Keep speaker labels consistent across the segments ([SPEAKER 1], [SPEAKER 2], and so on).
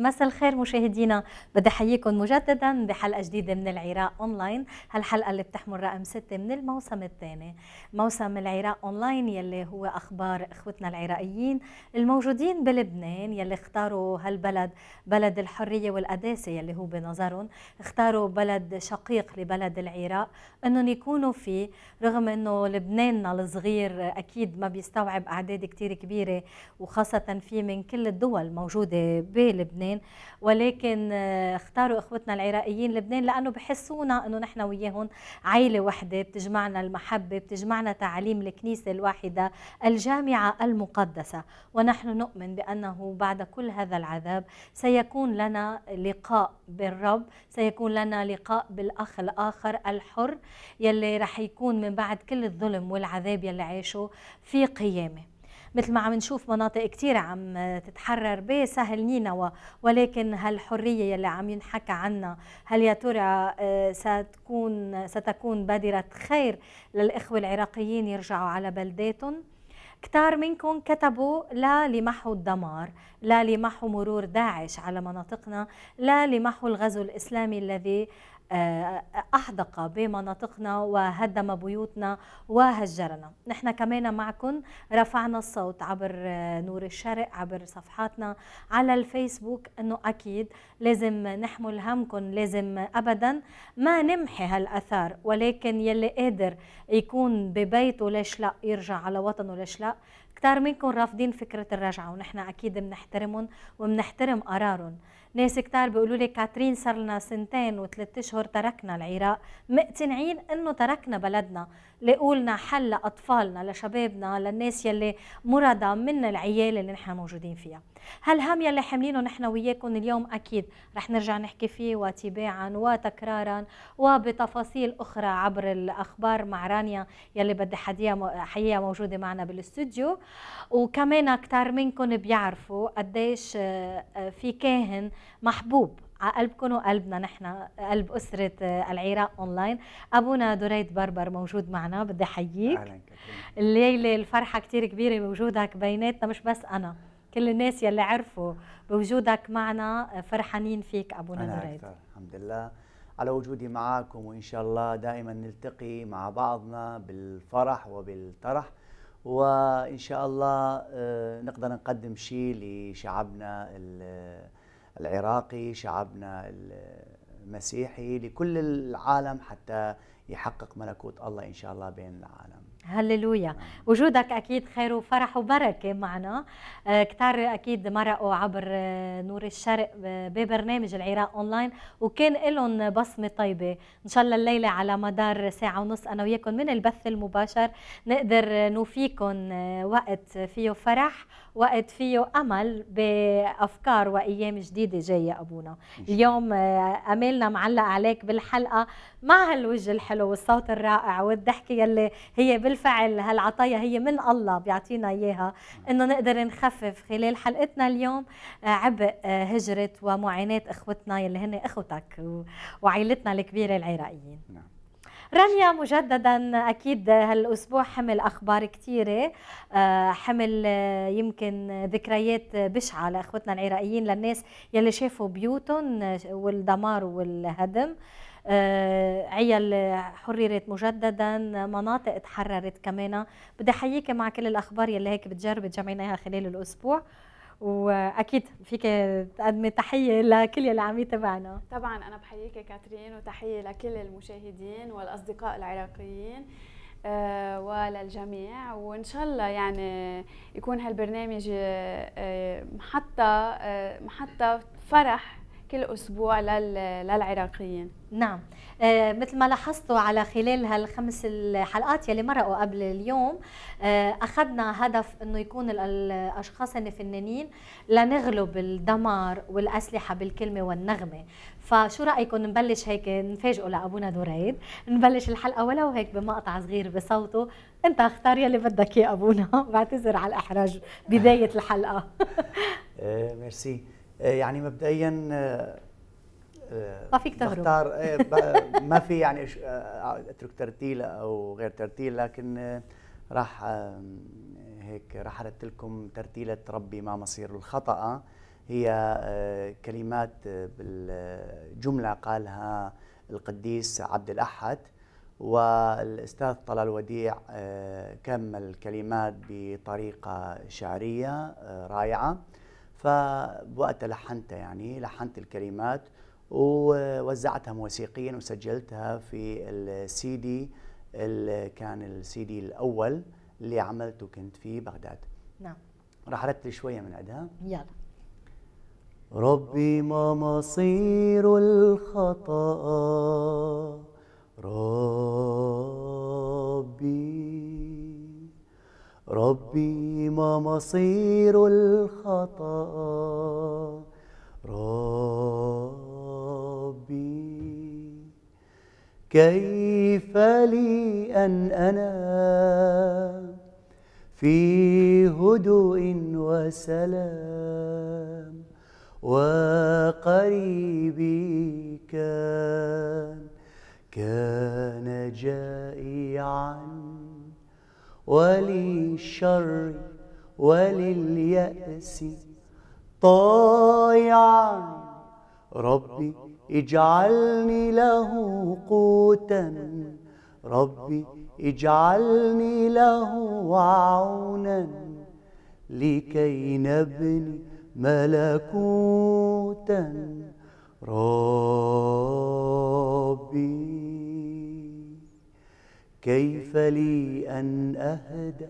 [SPEAKER 1] مساء الخير مشاهدينا بدي احييكم مجددا بحلقه جديده من العراق اونلاين هالحلقه اللي بتحمل رقم 6 من الموسم الثاني موسم العراق اونلاين يلي هو اخبار اخوتنا العراقيين الموجودين بلبنان يلي اختاروا هالبلد بلد الحريه والقداسه يلي هو بنظرهم اختاروا بلد شقيق لبلد العراق انهم يكونوا فيه رغم انه لبناننا الصغير اكيد ما بيستوعب اعداد كثير كبيره وخاصه في من كل الدول موجوده بلبنان لبنان ولكن آه، اختاروا اخوتنا العراقيين لبنان لانه بحسونا انه نحن وياهم عائله وحده بتجمعنا المحبه بتجمعنا تعاليم الكنيسه الواحده الجامعه المقدسه ونحن نؤمن بانه بعد كل هذا العذاب سيكون لنا لقاء بالرب سيكون لنا لقاء بالاخ الاخر الحر يلي رح يكون من بعد كل الظلم والعذاب يلي عاشوا في قيامه مثل ما عم نشوف مناطق كثيرة عم تتحرر بسهل نينوى ولكن هالحرية يلي عم ينحكى عنها هل يا ترى آه، ستكون ستكون بادرة خير للإخوة العراقيين يرجعوا على بلداتهم؟ كتار منكم كتبوا لا لمحو الدمار لا لمحو مرور داعش على مناطقنا لا لمحو الغزو الإسلامي الذي آه، أحدق بمناطقنا وهدم بيوتنا وهجرنا نحن كمان معكم رفعنا الصوت عبر آه، نور الشرق عبر صفحاتنا على الفيسبوك أنه أكيد لازم نحمل همكم لازم أبدا ما نمحي هالأثار ولكن يلي قادر يكون ببيته ليش لا يرجع على وطنه ليش لا كتار منكم رافضين فكرة الرجعة ونحن أكيد بنحترمهم وبنحترم قرارهم ناس كتار بيقولوا لي كاترين صار لنا سنتين وثلاث اشهر تركنا العراق مقتنعين انه تركنا بلدنا لقولنا حل لاطفالنا لشبابنا للناس يلي مرضى من العيال اللي نحن موجودين فيها هالهم يلي حاملينه نحن وياكم اليوم اكيد رح نرجع نحكي فيه وتباعا وتكرارا وبتفاصيل اخرى عبر الاخبار مع رانيا يلي بدي حديها حقيقه موجوده معنا بالاستوديو وكمان اكثر منكم بيعرفوا قديش آه، آه، في كاهن محبوب على قلبكم وقلبنا نحن قلب أسرة آه، العراق أونلاين أبونا دريد بربر موجود معنا بدي أحييك الليلة الفرحة كثير كبيرة بوجودك بيناتنا مش بس أنا كل الناس يلي عرفوا بوجودك معنا آه، فرحانين فيك ابونا نريد
[SPEAKER 2] الحمد لله على وجودي معكم وان شاء الله دائما نلتقي مع بعضنا بالفرح وبالطرح وان شاء الله آه، نقدر نقدم شيء لشعبنا آه، العراقي شعبنا المسيحي لكل العالم حتى يحقق ملكوت الله ان شاء الله بين العالم
[SPEAKER 1] هللويا نعم. وجودك اكيد خير وفرح وبركه معنا آه، كتار اكيد مرقوا عبر آه، نور الشرق آه، ببرنامج العراق اونلاين وكان لهم بصمه طيبه ان شاء الله الليله على مدار ساعه ونص انا وياكم من البث المباشر نقدر نوفيكم وقت فيه فرح وقت فيه امل بافكار وايام جديده جايه ابونا اليوم امالنا معلقه عليك بالحلقه مع هالوجه الحلو والصوت الرائع والضحكه يلي هي بالفعل هالعطايا هي من الله بيعطينا اياها انه نقدر نخفف خلال حلقتنا اليوم آه، عبء آه، هجره ومعاناه اخوتنا يلي هن اخوتك وعائلتنا الكبيره العراقيين نعم. رانيا مجددا اكيد هالاسبوع حمل اخبار كثيره آه، حمل يمكن ذكريات بشعه لاخوتنا العراقيين للناس يلي شافوا بيوتهم والدمار والهدم آه، عيال حررت مجددا مناطق تحررت كمان بدي احييك مع كل الاخبار يلي هيك بتجربي تجمعناها خلال الاسبوع واكيد فيك تقدمي تحيه لكل اللي عم يتابعنا
[SPEAKER 3] طبعا انا بحييك كاترين وتحيه لكل المشاهدين والاصدقاء العراقيين آه، وللجميع وان شاء الله يعني يكون هالبرنامج محطه آه، محطه فرح كل أسبوع للعراقيين نعم آه،
[SPEAKER 1] مثل ما لاحظتوا على خلال هالخمس الحلقات يلي مرقوا قبل اليوم آه، أخذنا هدف أنه يكون الأشخاص هن فنانين لنغلب الدمار والأسلحة بالكلمة والنغمة فشو رأيكم نبلش هيك نفاجئه لأبونا دريد نبلش الحلقة ولو هيك بمقطع صغير بصوته أنت اختار يلي بدك يا أبونا بعتذر على الإحراج بداية الحلقة
[SPEAKER 2] آه، ميرسي آه، يعني مبدئيا آه، آه، ما فيك تغرب بختار ما في يعني اترك ترتيل او غير ترتيل لكن راح هيك راح ارتب لكم ترتيله ربي ما مصير الخطا هي كلمات بالجمله قالها القديس عبد الاحد والاستاذ طلال وديع كمل الكلمات بطريقه شعريه رائعه فبوقتها لحنتها يعني لحنت الكلمات ووزعتها موسيقيا وسجلتها في السي دي كان السي دي الاول اللي عملته كنت في بغداد نعم راح ارتل شويه من عندها يلا ربي ما مصير الخطأ ربي ربي ما مصير الخطأ ربي كيف لي أن أنام في هدوء وسلام وقريبي كان كان جائعا وللشر ولليأس طايعا ربي اجعلني له قوتا ربي اجعلني له عونا لكي نبني ملكوتا ربي كيف لي أن أهدى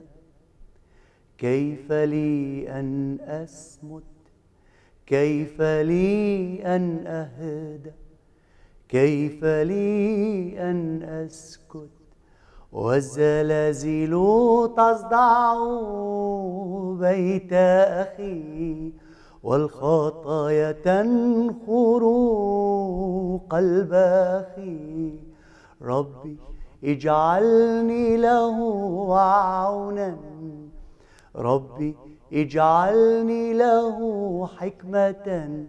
[SPEAKER 2] كيف لي أن أسمت كيف لي أن أهدى كيف لي أن أسكت والزلازل تصدع بيت أخي والخطايا تنخر قلب أخي ربي اجعلني له عونا ربي اجعلني له حكمة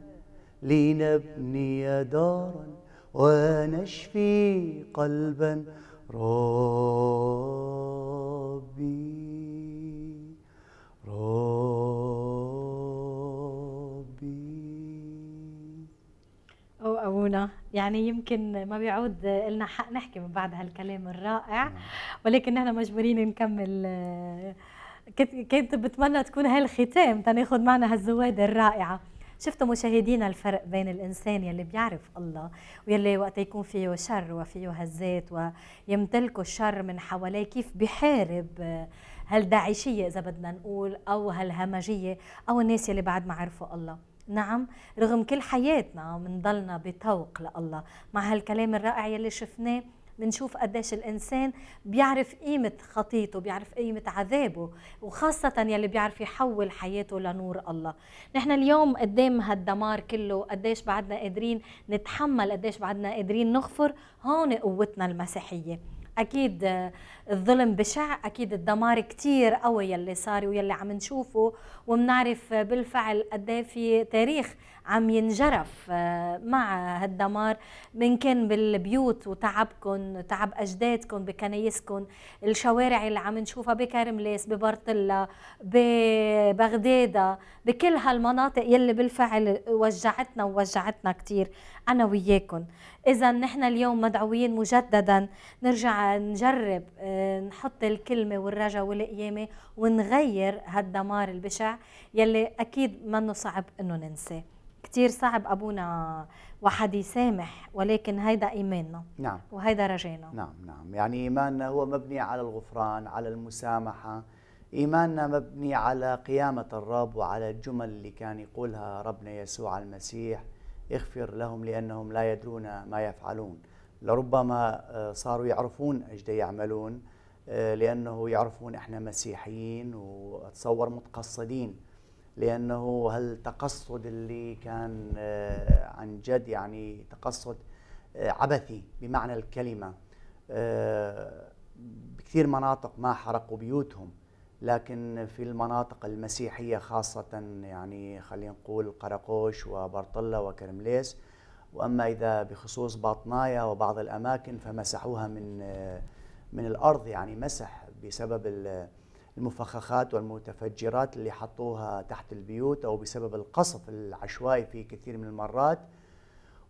[SPEAKER 2] لنبني دارا ونشفي قلبا رب
[SPEAKER 1] يعني يمكن ما بيعود لنا حق نحكي من بعد هالكلام الرائع نعم. ولكن نحن مجبورين نكمل كنت بتمنى تكون هالختام تناخذ معنا هالزواد الرائعه شفتوا مشاهدينا الفرق بين الانسان يلي بيعرف الله ويلي وقت يكون فيه شر وفيه هزات ويمتلكوا الشر من حواليه كيف بحارب هالداعشيه اذا بدنا نقول او هالهمجيه او الناس يلي بعد ما عرفوا الله نعم رغم كل حياتنا منضلنا بتوق لله مع هالكلام الرائع يلي شفناه بنشوف قديش الانسان بيعرف قيمه خطيته بيعرف قيمه عذابه وخاصه يلي بيعرف يحول حياته لنور الله نحن اليوم قدام هالدمار كله قديش بعدنا قادرين نتحمل قديش بعدنا قادرين نغفر هون قوتنا المسيحيه اكيد الظلم بشع اكيد الدمار كتير قوي يلي صار ويلي عم نشوفه وبنعرف بالفعل قد إيه في تاريخ عم ينجرف آه، مع هالدمار من كان بالبيوت وتعبكم تعب اجدادكم بكنايسكم الشوارع اللي عم نشوفها بكرمليس ببرطلة ببغدادا بكل هالمناطق يلي بالفعل وجعتنا ووجعتنا كثير انا وياكم اذا نحن اليوم مدعوين مجددا نرجع نجرب آه، نحط الكلمه والرجا والقيامه ونغير هالدمار البشع يلي اكيد منه صعب انه ننساه كثير صعب أبونا وحد يسامح ولكن هيدا إيماننا نعم. نعم وهيدا رجانا
[SPEAKER 2] نعم نعم يعني إيماننا هو مبني على الغفران على المسامحة إيماننا مبني على قيامة الرب وعلى الجمل اللي كان يقولها ربنا يسوع المسيح اغفر لهم لأنهم لا يدرون ما يفعلون لربما آه، صاروا يعرفون ايش يعملون آه، لأنه يعرفون إحنا مسيحيين وأتصور متقصدين لانه هالتقصد اللي كان آه، عن جد يعني تقصد آه، عبثي بمعنى الكلمه آه، بكثير مناطق ما حرقوا بيوتهم لكن في المناطق المسيحيه خاصه يعني خلينا نقول قرقوش وبرطله وكرمليس واما اذا بخصوص باطنايا وبعض الاماكن فمسحوها من من الارض يعني مسح بسبب المفخخات والمتفجرات اللي حطوها تحت البيوت أو بسبب القصف العشوائي في كثير من المرات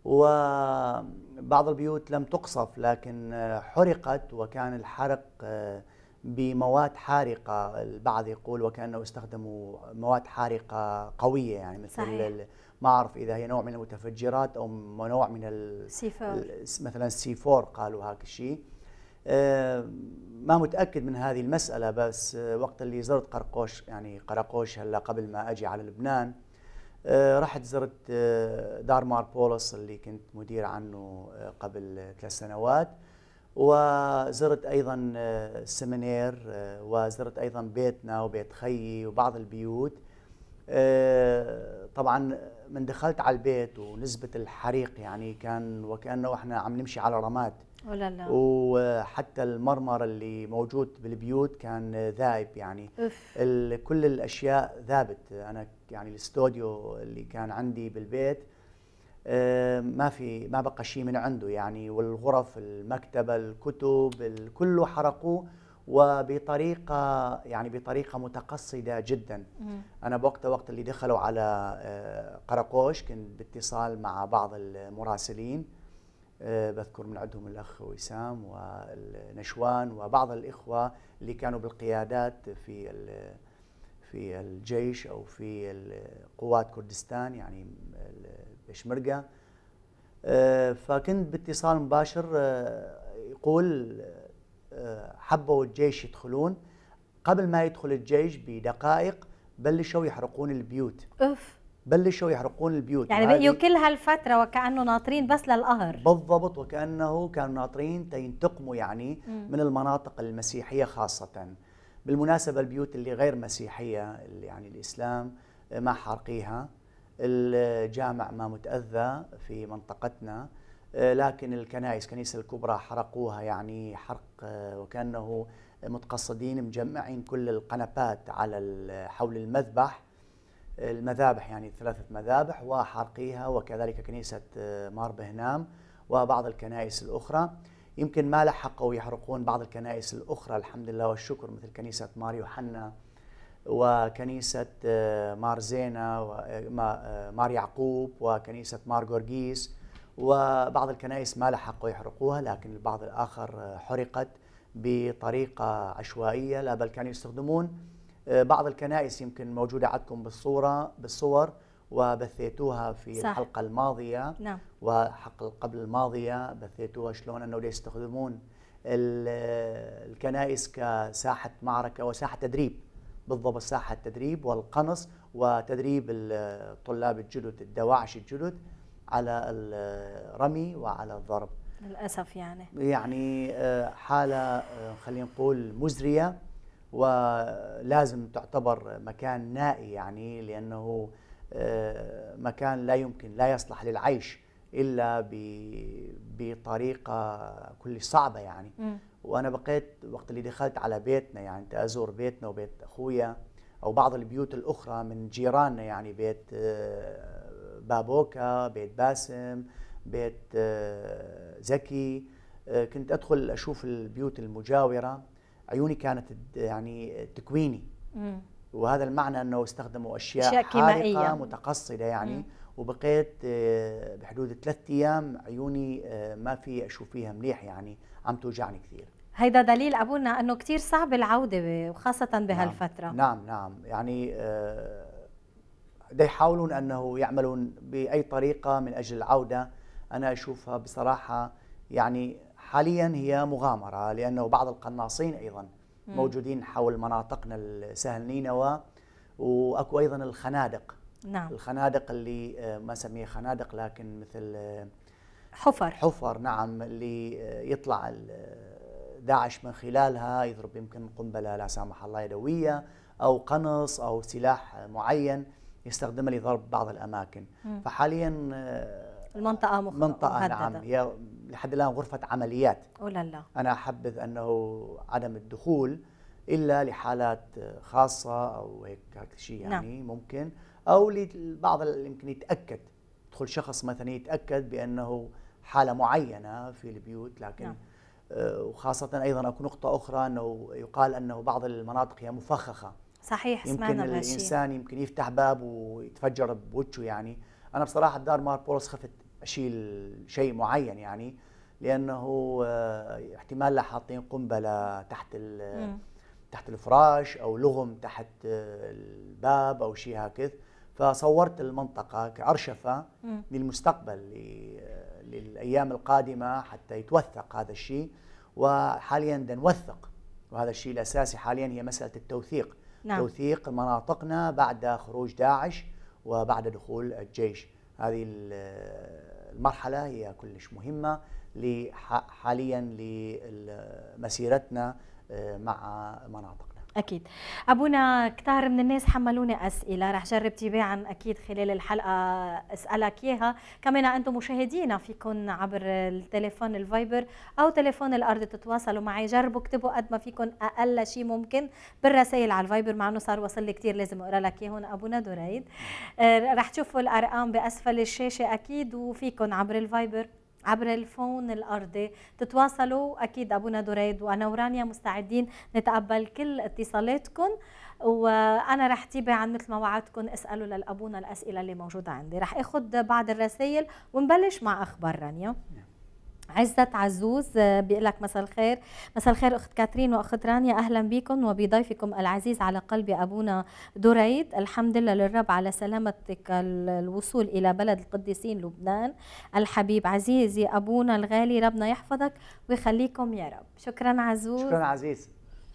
[SPEAKER 2] وبعض البيوت لم تقصف لكن حرقت وكان الحرق آه، بمواد حارقة البعض يقول وكأنه استخدموا مواد حارقة قوية يعني مثل ما أعرف إذا هي نوع من المتفجرات أو نوع من السيفور مثلا السيفور قالوا هاك الشيء آه، ما متاكد من هذه المساله بس آه، وقت اللي زرت قرقوش يعني قرقوش هلا قبل ما اجي على لبنان آه، رحت زرت دار مار بولس اللي كنت مدير عنه قبل ثلاث سنوات وزرت ايضا السمنير وزرت ايضا بيتنا وبيت خيي وبعض البيوت طبعا من دخلت على البيت ونسبه الحريق يعني كان وكانه احنا عم نمشي على رماد لا. وحتى المرمر اللي موجود بالبيوت كان ذايب يعني كل الاشياء ذابت انا يعني الاستوديو اللي كان عندي بالبيت آه، ما في ما بقى شيء من عنده يعني والغرف المكتبه الكتب كله حرقوه وبطريقه يعني بطريقه متقصده جدا انا بوقتها وقت اللي دخلوا على آه، قرقوش كنت باتصال مع بعض المراسلين آه، بذكر من عندهم الأخ وسام ونشوان وبعض الإخوة اللي كانوا بالقيادات في في الجيش أو في قوات كردستان يعني البشمركة آه، فكنت باتصال مباشر آه، يقول حبوا الجيش يدخلون قبل ما يدخل الجيش بدقائق بلشوا يحرقون البيوت بلشوا يحرقون البيوت يعني بقيوا كل
[SPEAKER 1] هالفتره وكانه ناطرين بس للقهر
[SPEAKER 2] بالضبط وكانه كانوا ناطرين تينتقموا يعني م. من المناطق المسيحيه خاصه بالمناسبه البيوت اللي غير مسيحيه اللي يعني الاسلام آه، ما حارقيها الجامع ما متاذى في منطقتنا آه، لكن الكنائس الكنيسه الكبرى حرقوها يعني حرق آه، وكانه متقصدين مجمعين كل القنبات على حول المذبح المذابح يعني ثلاثة مذابح وحرقيها وكذلك كنيسة آه، مار بهنام وبعض الكنائس الأخرى يمكن ما لحقوا يحرقون بعض الكنائس الأخرى الحمد لله والشكر مثل كنيسة مار يوحنا وكنيسة آه، مار زينة ومار آه، يعقوب وكنيسة مار جورجيس وبعض الكنائس ما لحقوا يحرقوها لكن البعض الآخر حرقت بطريقة عشوائية لا بل كانوا يستخدمون آه، بعض الكنائس يمكن موجودة عندكم بالصورة بالصور وبثيتوها في صح. الحلقة الماضية نعم. وحلقة قبل الماضية بثيتوها شلون أنه يستخدمون الكنائس كساحة معركة وساحة تدريب بالضبط ساحة التدريب والقنص وتدريب الطلاب الجدد الدواعش الجدد على الرمي وعلى الضرب
[SPEAKER 1] للأسف يعني
[SPEAKER 2] يعني آه، حالة آه، خلينا نقول مزرية ولازم تعتبر مكان نائي يعني لأنه آه، مكان لا يمكن لا يصلح للعيش إلا بطريقة كل صعبة يعني م. وأنا بقيت وقت اللي دخلت على بيتنا يعني أزور بيتنا وبيت أخويا أو بعض البيوت الأخرى من جيراننا يعني بيت آه، بابوكا بيت باسم بيت آه، زكي كنت أدخل أشوف البيوت المجاورة عيوني كانت يعني تكويني مم. وهذا المعنى انه استخدموا اشياء, أشياء كيمائية. متقصده يعني مم. وبقيت آه، بحدود ثلاث ايام عيوني آه، ما في اشوف فيها مليح يعني عم توجعني كثير
[SPEAKER 1] هيدا دليل ابونا انه كثير صعب العوده وخاصه نعم. بهالفتره نعم
[SPEAKER 2] نعم, نعم يعني بده آه، يحاولون انه يعملون باي طريقه من اجل العوده انا اشوفها بصراحه يعني حاليا هي مغامرة لأنه بعض القناصين أيضا موجودين حول مناطقنا السهل نينوى وأكو أيضا الخنادق نعم الخنادق اللي آه، ما سميه خنادق لكن مثل آه، حفر حفر نعم اللي آه، يطلع داعش من خلالها يضرب يمكن قنبلة لا سامح الله يدوية أو قنص أو سلاح معين يستخدمه لضرب بعض الأماكن مم. فحاليا المنطقة مخ... منطقة مهددة. نعم هي لحد الان غرفه عمليات او لا انا احبذ انه عدم الدخول الا لحالات خاصه او هيك شيء يعني نعم. ممكن او لبعض يمكن يتاكد يدخل شخص مثلا يتاكد بانه حاله معينه في البيوت لكن نعم. آه، وخاصة أيضا أكو نقطة أخرى أنه يقال أنه بعض المناطق هي مفخخة
[SPEAKER 1] صحيح يمكن الإنسان
[SPEAKER 2] يمكن يفتح باب ويتفجر بوجهه يعني أنا بصراحة دار مار بولس خفت اشيل شيء معين يعني لانه آه، احتمال لا حاطين قنبله تحت تحت الفراش او لغم تحت آه، الباب او شيء هكذا فصورت المنطقه كارشفه مم. للمستقبل آه، للايام القادمه حتى يتوثق هذا الشيء وحاليا بدنا نوثق وهذا الشيء الاساسي حاليا هي مساله التوثيق نعم. توثيق مناطقنا بعد خروج داعش وبعد دخول الجيش هذه المرحله هي كلش مهمه حاليا لمسيرتنا آه، مع مناطق
[SPEAKER 1] اكيد ابونا كثار من الناس حملوني اسئله رح جرب تباعا اكيد خلال الحلقه اسالك اياها كمان انتم مشاهدينا فيكم عبر التليفون الفايبر او تليفون الارض تتواصلوا معي جربوا اكتبوا قد ما فيكم اقل شيء ممكن بالرسائل على الفايبر مع انه صار وصل لي كثير لازم اقرا لك هون ابونا دريد آه، رح تشوفوا الارقام باسفل الشاشه اكيد وفيكم عبر الفايبر عبر الفون الأرضي تتواصلوا أكيد أبونا دريد وأنا ورانيا مستعدين نتقبل كل اتصالاتكم وأنا رح تيبع عن مثل ما وعدتكم اسألوا للأبونا الأسئلة اللي موجودة عندي رح أخذ بعض الرسائل ونبلش مع أخبار رانيا نعم. عزت عزوز آه، بيقول لك مساء الخير مساء الخير اخت كاترين واخت رانيا اهلا بكم وبضيفكم العزيز على قلبي ابونا دريد الحمد لله للرب على سلامتك الوصول الى بلد القديسين لبنان الحبيب عزيزي ابونا الغالي ربنا يحفظك ويخليكم يا رب شكرا عزوز شكرا
[SPEAKER 2] عزيز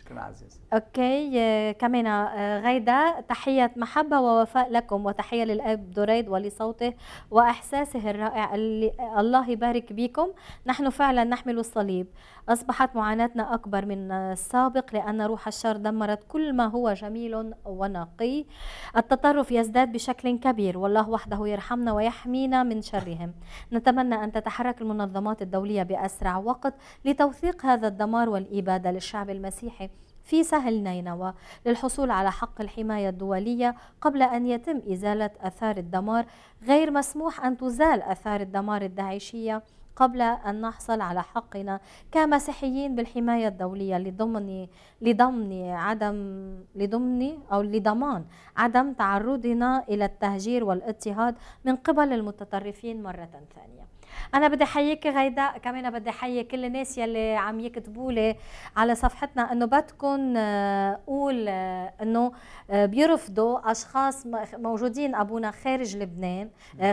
[SPEAKER 2] شكرا عزيز
[SPEAKER 1] اوكي آه، كمان آه، غيدا تحيه محبه ووفاء لكم وتحيه للاب دريد ولصوته واحساسه الرائع اللي الله يبارك بكم نحن فعلا نحمل الصليب اصبحت معاناتنا اكبر من السابق لان روح الشر دمرت كل ما هو جميل ونقي التطرف يزداد بشكل كبير والله وحده يرحمنا ويحمينا من شرهم نتمنى ان تتحرك المنظمات الدوليه باسرع وقت لتوثيق هذا الدمار والاباده للشعب المسيحي في سهل نينوى للحصول على حق الحماية الدولية قبل أن يتم إزالة أثار الدمار غير مسموح أن تزال أثار الدمار الداعشية قبل أن نحصل على حقنا كمسيحيين بالحماية الدولية لضمن لضمن عدم لضمن أو لضمان عدم تعرضنا إلى التهجير والاضطهاد من قبل المتطرفين مرة ثانية. انا بدي احييك غيداء كمان بدي احيي كل الناس يلي عم يكتبوا لي على صفحتنا انه بدكم آه، قول آه، انه آه، بيرفضوا اشخاص موجودين ابونا خارج لبنان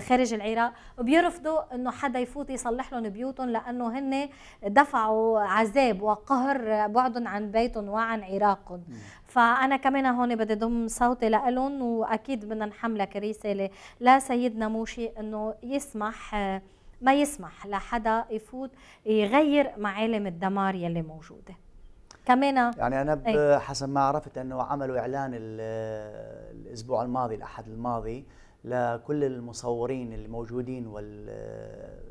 [SPEAKER 1] خارج العراق وبيرفضوا انه حدا يفوت يصلح لهم بيوتهم لانه هن دفعوا عذاب وقهر بعدهم عن بيتهم وعن عراقهم فانا كمان هون بدي ضم صوتي لهم واكيد بدنا نحملك رساله لسيدنا موشي انه يسمح ما يسمح لحدا يفوت يغير معالم الدمار يلي موجوده كمان
[SPEAKER 2] يعني انا إيه. حسب ما عرفت انه عملوا اعلان الاسبوع الماضي الاحد الماضي لكل المصورين اللي موجودين وال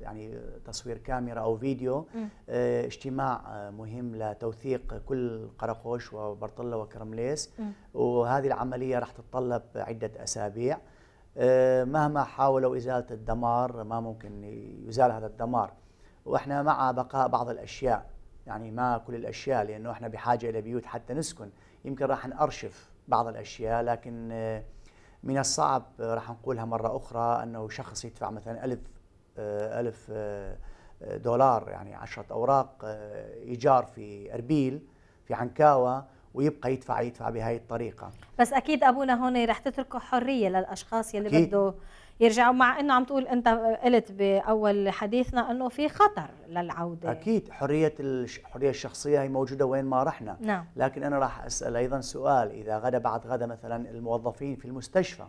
[SPEAKER 2] يعني تصوير كاميرا او فيديو م. آه، اجتماع آه، مهم لتوثيق كل قرقوش وبرطله وكرمليس م. وهذه العمليه راح تتطلب عده اسابيع آه، مهما حاولوا إزالة الدمار ما ممكن يزال هذا الدمار وإحنا مع بقاء بعض الأشياء يعني ما كل الأشياء لأنه إحنا بحاجة إلى بيوت حتى نسكن يمكن راح نأرشف بعض الأشياء لكن آه، من الصعب راح نقولها مرة أخرى أنه شخص يدفع مثلا ألف آه، ألف دولار يعني عشرة أوراق إيجار في أربيل في عنكاوه ويبقى يدفع يدفع بهاي الطريقه
[SPEAKER 1] بس اكيد ابونا هون رح تتركوا حريه للاشخاص يلي أكيد. بده يرجعوا مع انه عم تقول انت قلت باول حديثنا انه في خطر للعوده
[SPEAKER 2] اكيد حريه الحريه الشخصيه هي موجوده وين ما رحنا نعم. لكن انا راح اسال ايضا سؤال اذا غدا بعد غدا مثلا الموظفين في المستشفى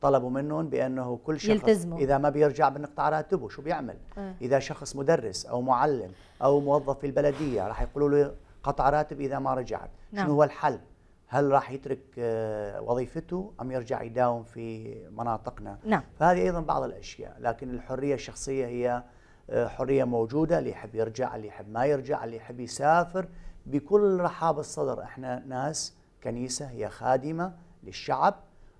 [SPEAKER 2] طلبوا منهم بانه كل شخص يلتزموا. اذا ما بيرجع بنقطع راتبه شو بيعمل أه. اذا شخص مدرس او معلم او موظف في البلديه راح يقولوا له قطع راتب اذا ما رجعت نعم. شنو هو الحل هل راح يترك آه، وظيفته ام يرجع يداوم في مناطقنا نعم. فهذه ايضا بعض الاشياء لكن الحريه الشخصيه هي آه، حريه موجوده اللي يحب يرجع اللي يحب ما يرجع اللي يحب يسافر بكل رحاب الصدر احنا ناس كنيسه هي خادمه للشعب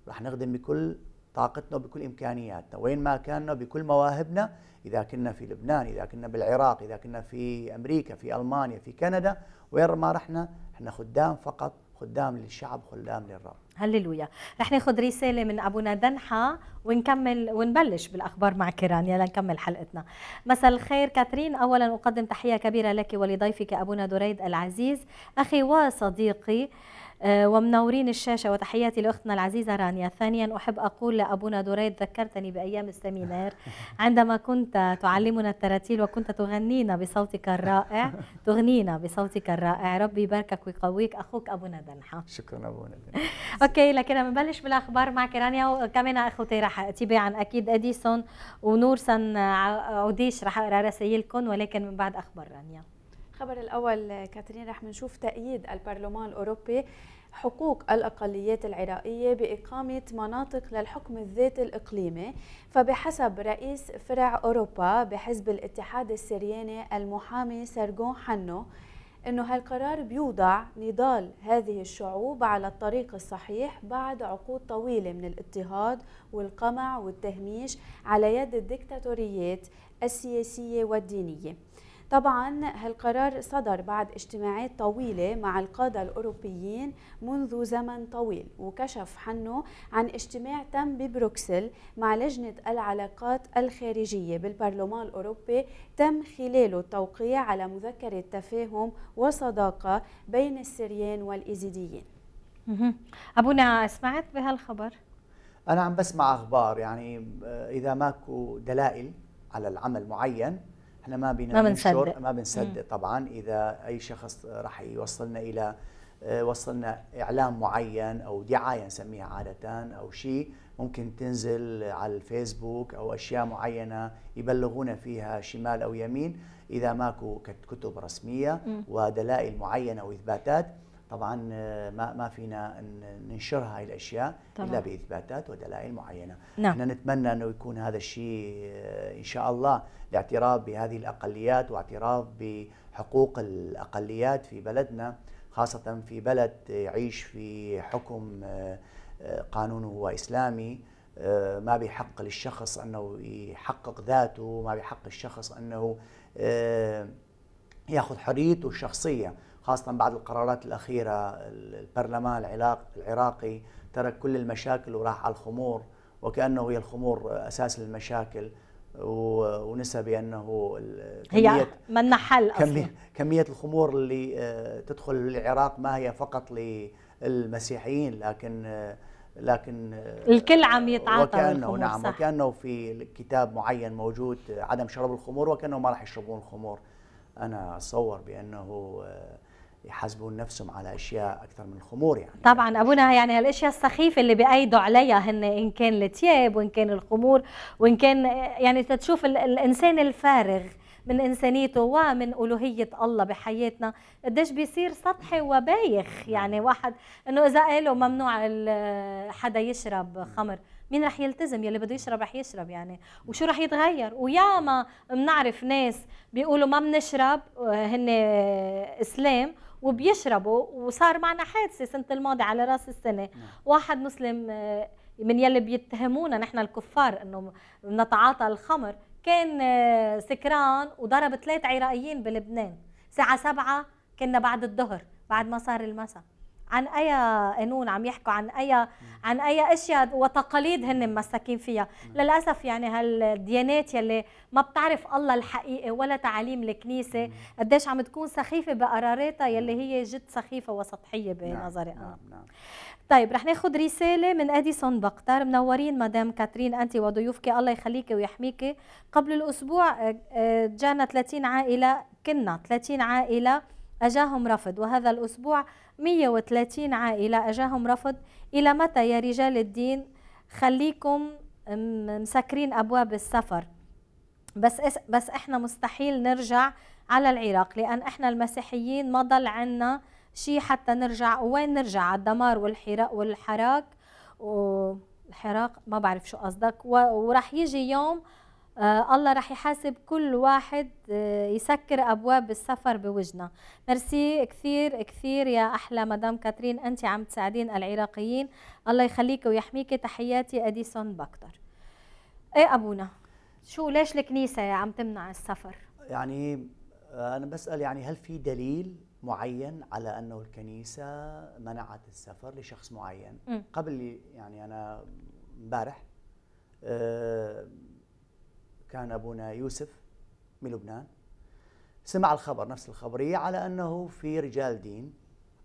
[SPEAKER 2] راح نخدم بكل طاقتنا وبكل امكانياتنا وين ما كاننا بكل مواهبنا اذا كنا في لبنان اذا كنا بالعراق اذا كنا في امريكا في المانيا في كندا وين ما رحنا احنا خدام فقط خدام للشعب خدام للرب
[SPEAKER 1] هللويا رح ناخذ رساله من ابونا دنحة ونكمل ونبلش بالاخبار مع كيران يلا نكمل حلقتنا مساء الخير كاترين اولا اقدم تحيه كبيره لك ولضيفك ابونا دريد العزيز اخي وصديقي آه، ومنورين الشاشة وتحياتي لأختنا العزيزة رانيا ثانيا أحب أقول لأبونا دريد ذكرتني بأيام السمينار عندما كنت تعلمنا التراتيل وكنت تغنينا بصوتك الرائع تغنينا بصوتك الرائع ربي يباركك ويقويك أخوك أبونا دنحة شكرا أبونا دنحة اوكي لكن بنبلش بالاخبار معك رانيا وكمان اخوتي رح اتباعا عن اكيد اديسون ونور سن عوديش رح اقرا رسائلكم ولكن من بعد اخبار رانيا
[SPEAKER 3] الخبر الاول كاترين رح نشوف تأييد البرلمان الاوروبي حقوق الأقليات العراقية بإقامة مناطق للحكم الذاتي الإقليمي فبحسب رئيس فرع أوروبا بحزب الاتحاد السرياني المحامي سرجون حنو أنه هالقرار بيوضع نضال هذه الشعوب على الطريق الصحيح بعد عقود طويلة من الاضطهاد والقمع والتهميش على يد الدكتاتوريات السياسية والدينية طبعا هالقرار صدر بعد اجتماعات طويلة مع القادة الأوروبيين منذ زمن طويل وكشف حنو عن اجتماع تم ببروكسل مع لجنة العلاقات الخارجية بالبرلمان الأوروبي تم خلاله التوقيع على مذكرة تفاهم وصداقة بين السريان والإيزيديين
[SPEAKER 1] أبونا سمعت بهالخبر؟
[SPEAKER 2] أنا عم بسمع أخبار يعني آه، إذا ماكو دلائل على العمل معين احنا ما بينا ما بنصدق ما بنصدق طبعا اذا اي شخص راح يوصلنا الى آه، وصلنا اعلام معين او دعايه نسميها عاده او شيء ممكن تنزل على الفيسبوك او اشياء معينه يبلغونا فيها شمال او يمين اذا ماكو كتب رسميه ودلائل معينه واثباتات طبعا آه، ما ما فينا ننشر هاي الاشياء طبعا. الا باثباتات ودلائل معينه نعم. احنا نتمنى انه يكون هذا الشيء آه، ان شاء الله الاعتراف بهذه الاقليات واعتراف بحقوق الاقليات في بلدنا خاصه في بلد يعيش في حكم آه، قانون هو اسلامي ما بحق للشخص انه يحقق ذاته ما بحق الشخص انه ياخذ حريته الشخصيه خاصة بعد القرارات الأخيرة البرلمان العراق العراقي ترك كل المشاكل وراح على الخمور وكأنه هي الخمور أساس المشاكل ونسى بانه هي
[SPEAKER 1] من حل اصلا
[SPEAKER 2] كميه الخمور اللي آه، تدخل العراق ما هي فقط للمسيحيين لكن آه، لكن آه، الكل عم
[SPEAKER 1] يتعاطى وكانه نعم صح.
[SPEAKER 2] وكانه في كتاب معين موجود عدم شرب الخمور وكانه ما راح يشربون الخمور انا اتصور بانه يحاسبون نفسهم على اشياء اكثر من الخمور يعني
[SPEAKER 1] طبعا ابونا يعني هالاشياء السخيفه اللي بايدوا عليها هن ان كان التياب وان كان الخمور وان كان يعني تتشوف الانسان الفارغ من انسانيته ومن الوهيه الله بحياتنا قديش بيصير سطحي وبايخ يعني نعم. واحد انه اذا قالوا ممنوع حدا يشرب خمر مين رح يلتزم يلي بده يشرب رح يشرب يعني وشو رح يتغير وياما بنعرف ناس بيقولوا ما بنشرب آه، هن آه، اسلام وبيشربوا وصار معنا حادثه سنه الماضيه على راس السنه نعم. واحد مسلم آه، من يلي بيتهمونا نحن الكفار انه نتعاطى الخمر كان آه، سكران وضرب ثلاث عراقيين بلبنان الساعه سبعة كنا بعد الظهر بعد ما صار المساء عن اي قانون عم يحكوا عن اي عن اي اشياء وتقاليد هن مساكين فيها للاسف يعني هالديانات إيه يلي ما بتعرف الله الحقيقي ولا تعاليم الكنيسه قديش عم تكون سخيفه بقراراتها يلي هي جد سخيفه وسطحيه بنظري نعم. انا نعم،, نعم. طيب رح ناخذ رساله من اديسون بختار منورين مدام كاترين انت وضيوفك الله يخليكي ويحميكي قبل الاسبوع آه، آه، جانا 30 عائله كنا 30 عائله اجاهم رفض وهذا الاسبوع 130 عائلة أجاهم رفض إلى متى يا رجال الدين خليكم مسكرين أبواب السفر بس بس احنا مستحيل نرجع على العراق لأن احنا المسيحيين ما ضل عنا شيء حتى نرجع وين نرجع على الدمار والحراق والحراك والحراق ما بعرف شو قصدك وراح يجي يوم آه الله رح يحاسب كل واحد آه يسكر ابواب السفر بوجنا ميرسي كثير كثير يا احلى مدام كاترين انت عم تساعدين العراقيين الله يخليك ويحميك تحياتي اديسون بكتر ايه ابونا شو ليش الكنيسه عم تمنع السفر
[SPEAKER 2] يعني آه، انا بسال يعني هل في دليل معين على انه الكنيسه منعت السفر لشخص معين م. قبل يعني انا امبارح أه كان أبونا يوسف من لبنان سمع الخبر نفس الخبرية على أنه في رجال دين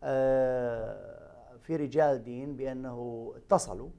[SPEAKER 2] آه، في رجال دين بأنه اتصلوا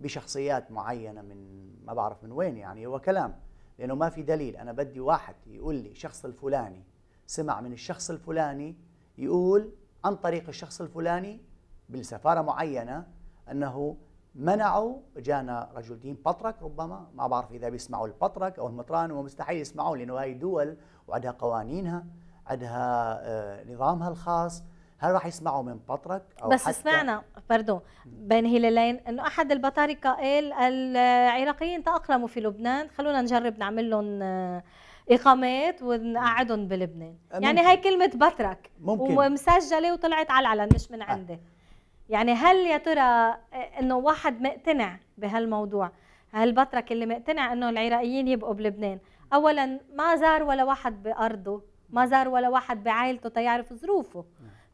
[SPEAKER 2] بشخصيات معينة من ما بعرف من وين يعني هو كلام لأنه ما في دليل أنا بدي واحد يقول لي الشخص الفلاني سمع من الشخص الفلاني يقول عن طريق الشخص الفلاني بالسفارة معينة أنه منعوا جانا رجل دين بطرك ربما ما بعرف اذا بيسمعوا البطرك او المطران ومستحيل يسمعوا لانه هاي دول وعندها قوانينها عندها آه، نظامها الخاص هل راح يسمعوا من بطرك أو بس سمعنا
[SPEAKER 1] برضو بين هلالين انه احد البطاركه قال العراقيين تاقلموا في لبنان خلونا نجرب نعمل لهم آه، اقامات ونقعدهم بلبنان ممكن. يعني هي كلمه بطرك ممكن ومسجله وطلعت على العلن مش من آه. عندي آه. يعني هل يا ترى آه، انه واحد مقتنع بهالموضوع هالبطرك اللي مقتنع انه العراقيين يبقوا بلبنان اولا ما زار ولا واحد بارضه ما زار ولا واحد بعائلته تيعرف ظروفه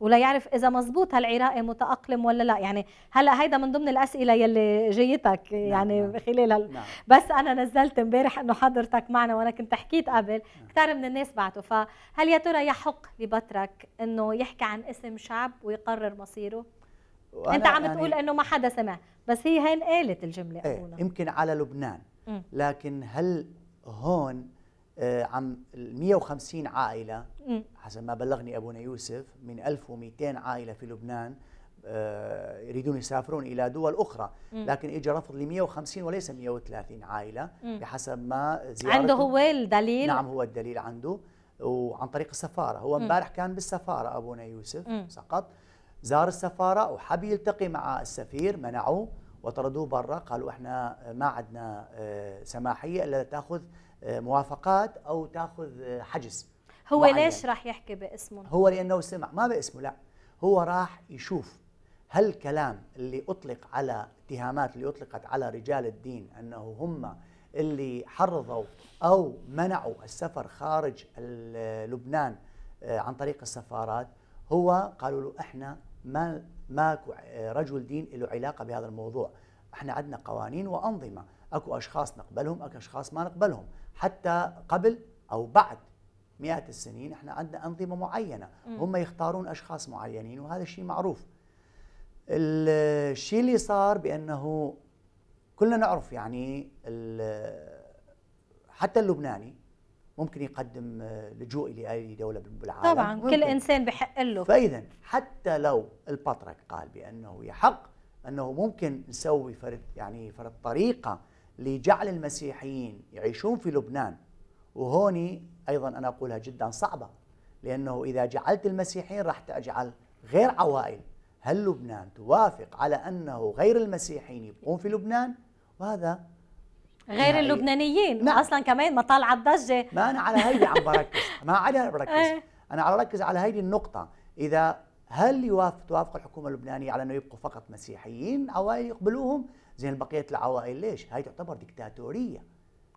[SPEAKER 1] ولا يعرف اذا مزبوط هالعراقي متاقلم ولا لا يعني هلا هيدا من ضمن الاسئله يلي جيتك نعم، نعم. يعني نعم. خلال نعم. بس انا نزلت امبارح انه حضرتك معنا وانا كنت حكيت قبل نعم. كثير من الناس بعتوا فهل يا ترى يحق لبترك انه يحكي عن اسم شعب ويقرر مصيره
[SPEAKER 2] انت عم يعني تقول انه
[SPEAKER 1] ما حدا سمع بس هي هين قالت الجمله ايه
[SPEAKER 2] اولا يمكن على لبنان لكن هل هون آه عم 150 عائله حسب ما بلغني ابونا يوسف من 1200 عائله في لبنان آه، يريدون يسافرون الى دول اخرى م. لكن اجى رفض ل 150 وليس 130 عائله م. بحسب ما زيارته عنده هو
[SPEAKER 1] الدليل نعم
[SPEAKER 2] هو الدليل عنده وعن طريق السفاره هو امبارح كان بالسفاره ابونا يوسف م. سقط زار السفارة وحب يلتقي مع السفير منعوه وطردوه برا قالوا احنا ما عندنا آه، سماحية إلا تأخذ آه، موافقات أو تأخذ آه، حجز
[SPEAKER 1] هو معين. ليش راح يحكي باسمه؟ هو
[SPEAKER 2] لأنه سمع ما باسمه لا هو راح يشوف هل الكلام اللي أطلق على اتهامات اللي أطلقت على رجال الدين أنه هم اللي حرضوا أو منعوا السفر خارج لبنان عن طريق السفارات هو قالوا له احنا ما ماكو رجل دين له علاقه بهذا الموضوع احنا عندنا قوانين وانظمه اكو اشخاص نقبلهم اكو اشخاص ما نقبلهم حتى قبل او بعد مئات السنين احنا عندنا انظمه معينه هم يختارون اشخاص معينين وهذا الشيء معروف الشيء اللي صار بانه كلنا نعرف يعني حتى اللبناني ممكن يقدم آه، لجوء لاي دوله بالعالم طبعا ممكن. كل
[SPEAKER 1] انسان بحق له فاذا
[SPEAKER 2] حتى لو البطرك قال بانه يحق انه ممكن نسوي فرد يعني فرد طريقه لجعل المسيحيين يعيشون في لبنان وهوني ايضا انا اقولها جدا صعبه لانه اذا جعلت المسيحيين راح تجعل غير عوائل هل لبنان توافق على انه غير المسيحيين يبقون في لبنان وهذا
[SPEAKER 1] غير يعني اللبنانيين نعم. اصلا كمان ما طالعه الضجه ما انا على هيدي عم
[SPEAKER 2] بركز ما انا بركز إيه.
[SPEAKER 1] انا على ركز على هيدي
[SPEAKER 2] النقطه اذا هل يوافق توافق الحكومه اللبنانيه على انه يبقوا فقط مسيحيين او يقبلوهم زي بقيه العوائل ليش هاي تعتبر دكتاتوريه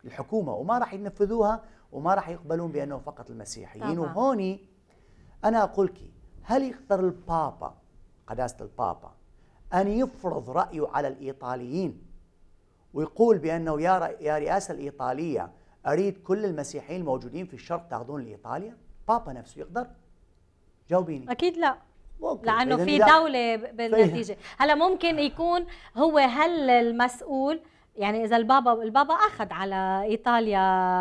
[SPEAKER 2] الحكومه وما راح ينفذوها وما راح يقبلون بانه فقط المسيحيين طبعا. وهوني انا اقولك هل يقدر البابا قداسه البابا ان يفرض رايه على الايطاليين ويقول بأنه يا, يا رئاسة الإيطالية أريد كل المسيحيين الموجودين في الشرق تاخذون لإيطاليا بابا نفسه يقدر جاوبيني
[SPEAKER 1] أكيد لا ممكن. لانه في دولة بالنتيجة، هلا ممكن يكون هو هل المسؤول يعني اذا البابا البابا اخذ على ايطاليا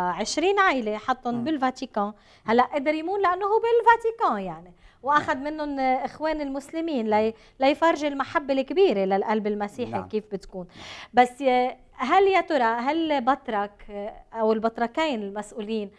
[SPEAKER 1] 20 عائله حطهم بالفاتيكان هلا قدر يمون لانه هو بالفاتيكان يعني واخذ منهم اخوان المسلمين ليفرج المحبه الكبيره للقلب المسيحي نعم. كيف بتكون بس هل يا ترى هل بطرك او البطركين المسؤولين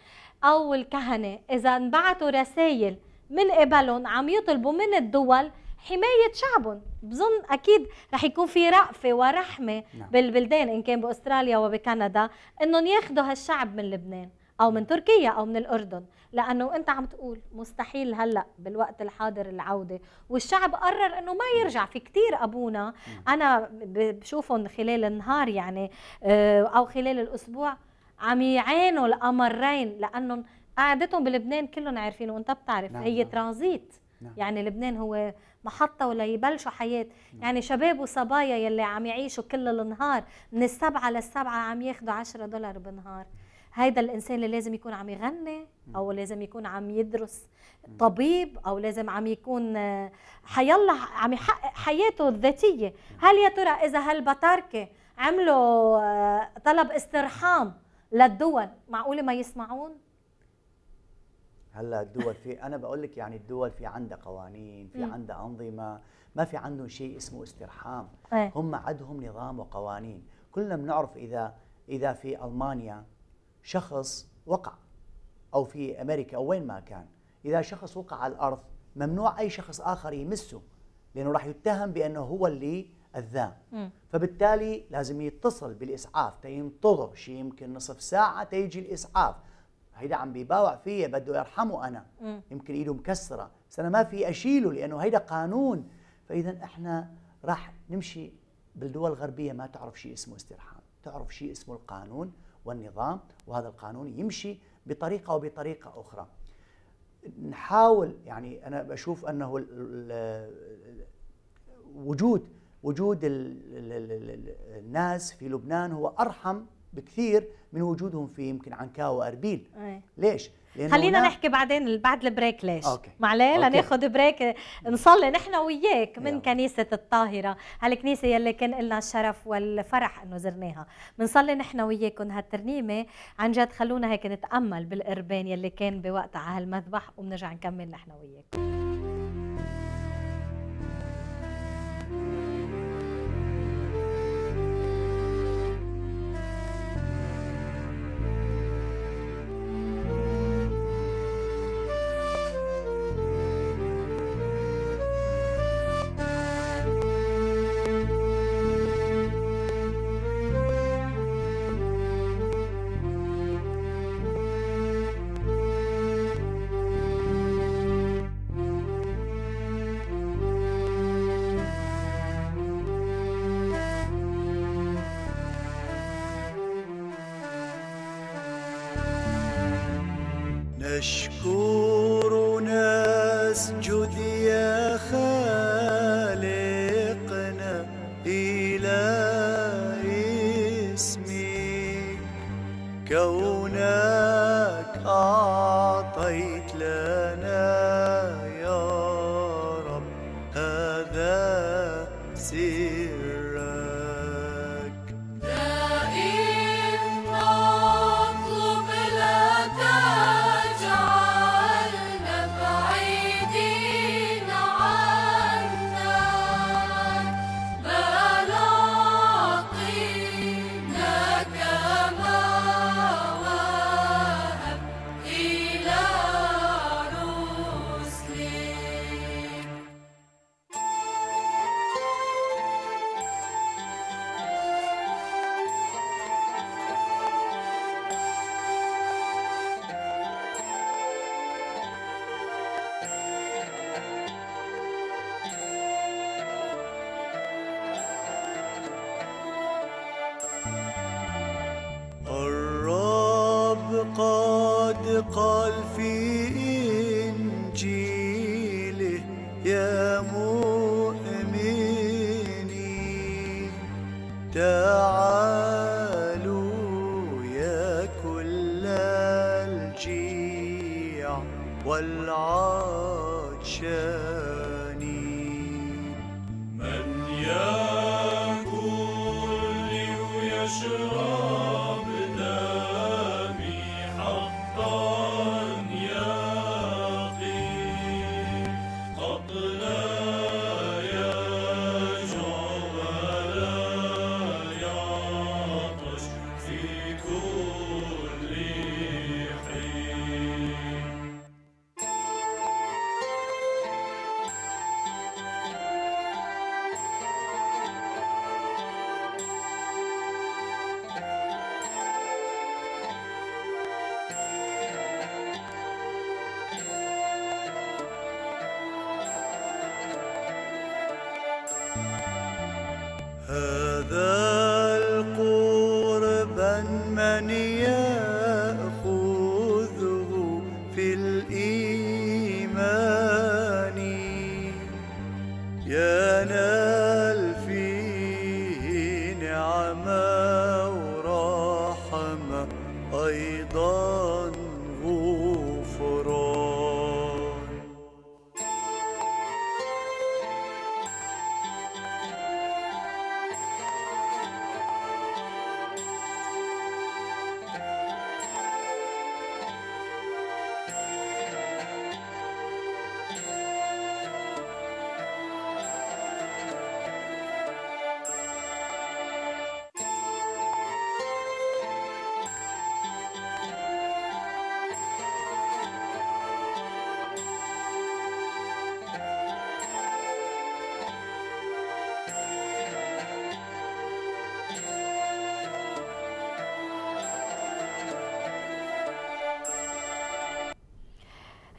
[SPEAKER 1] او الكهنه اذا انبعثوا رسائل من قبلهم عم يطلبوا من الدول حماية شعبهم بظن أكيد رح يكون في رأفة ورحمة نعم. بالبلدان إن كان بأستراليا وبكندا إنهم ياخذوا هالشعب من لبنان او من تركيا او من الاردن لانه انت عم تقول مستحيل هلا بالوقت الحاضر العوده والشعب قرر انه ما يرجع في كثير ابونا انا بشوفهم خلال النهار يعني آه، او خلال الاسبوع عم يعانوا الامرين لانهم قعدتهم بلبنان كلهم عارفين وانت بتعرف نعم. هي نعم. ترانزيت نعم. يعني لبنان هو محطة وليبلشوا حياة نعم. يعني شباب وصبايا يلي عم يعيشوا كل النهار من السبعة للسبعة عم ياخذوا 10 دولار بالنهار هيدا الانسان اللي لازم يكون عم يغني او لازم يكون عم يدرس طبيب او لازم عم يكون آه، حيالله عم يحقق حياته الذاتيه هل يا ترى اذا هالبتاركه عملوا آه، طلب استرحام للدول معقوله ما يسمعون
[SPEAKER 2] هلا الدول في انا بقول لك يعني الدول في عندها قوانين في عندها انظمه ما في عندهم شيء اسمه استرحام إيه. هم عندهم نظام وقوانين كلنا بنعرف اذا اذا في المانيا شخص وقع أو في أمريكا أو وين ما كان إذا شخص وقع على الأرض ممنوع أي شخص آخر يمسه لأنه راح يتهم بأنه هو اللي أذاه فبالتالي لازم يتصل بالإسعاف تينتظر شيء يمكن نصف ساعة تيجي الإسعاف هيدا عم بيباوع فيه بده يرحمه أنا يمكن إيده مكسرة بس أنا ما في أشيله لأنه هيدا قانون فإذا إحنا راح نمشي بالدول الغربية ما تعرف شيء اسمه استرحام تعرف شيء اسمه القانون والنظام وهذا القانون يمشي بطريقه وبطريقه اخرى. نحاول يعني انا بشوف انه وجود وجود الناس في لبنان هو ارحم بكثير من وجودهم في يمكن
[SPEAKER 1] عنكا واربيل. أي.
[SPEAKER 2] ليش؟ خلينا هنا... نحكي
[SPEAKER 1] بعدين بعد البريك ليش أوكي. معليه لناخذ بريك نصلي نحن وياك من يلا. كنيسه الطاهره هالكنيسه يلي كان لنا الشرف والفرح انه زرناها بنصلي نحن وياكم هالترنيمه عن جد خلونا هيك نتامل بالقربان يلي كان بوقتها على هالمذبح وبنرجع نكمل نحن وياكم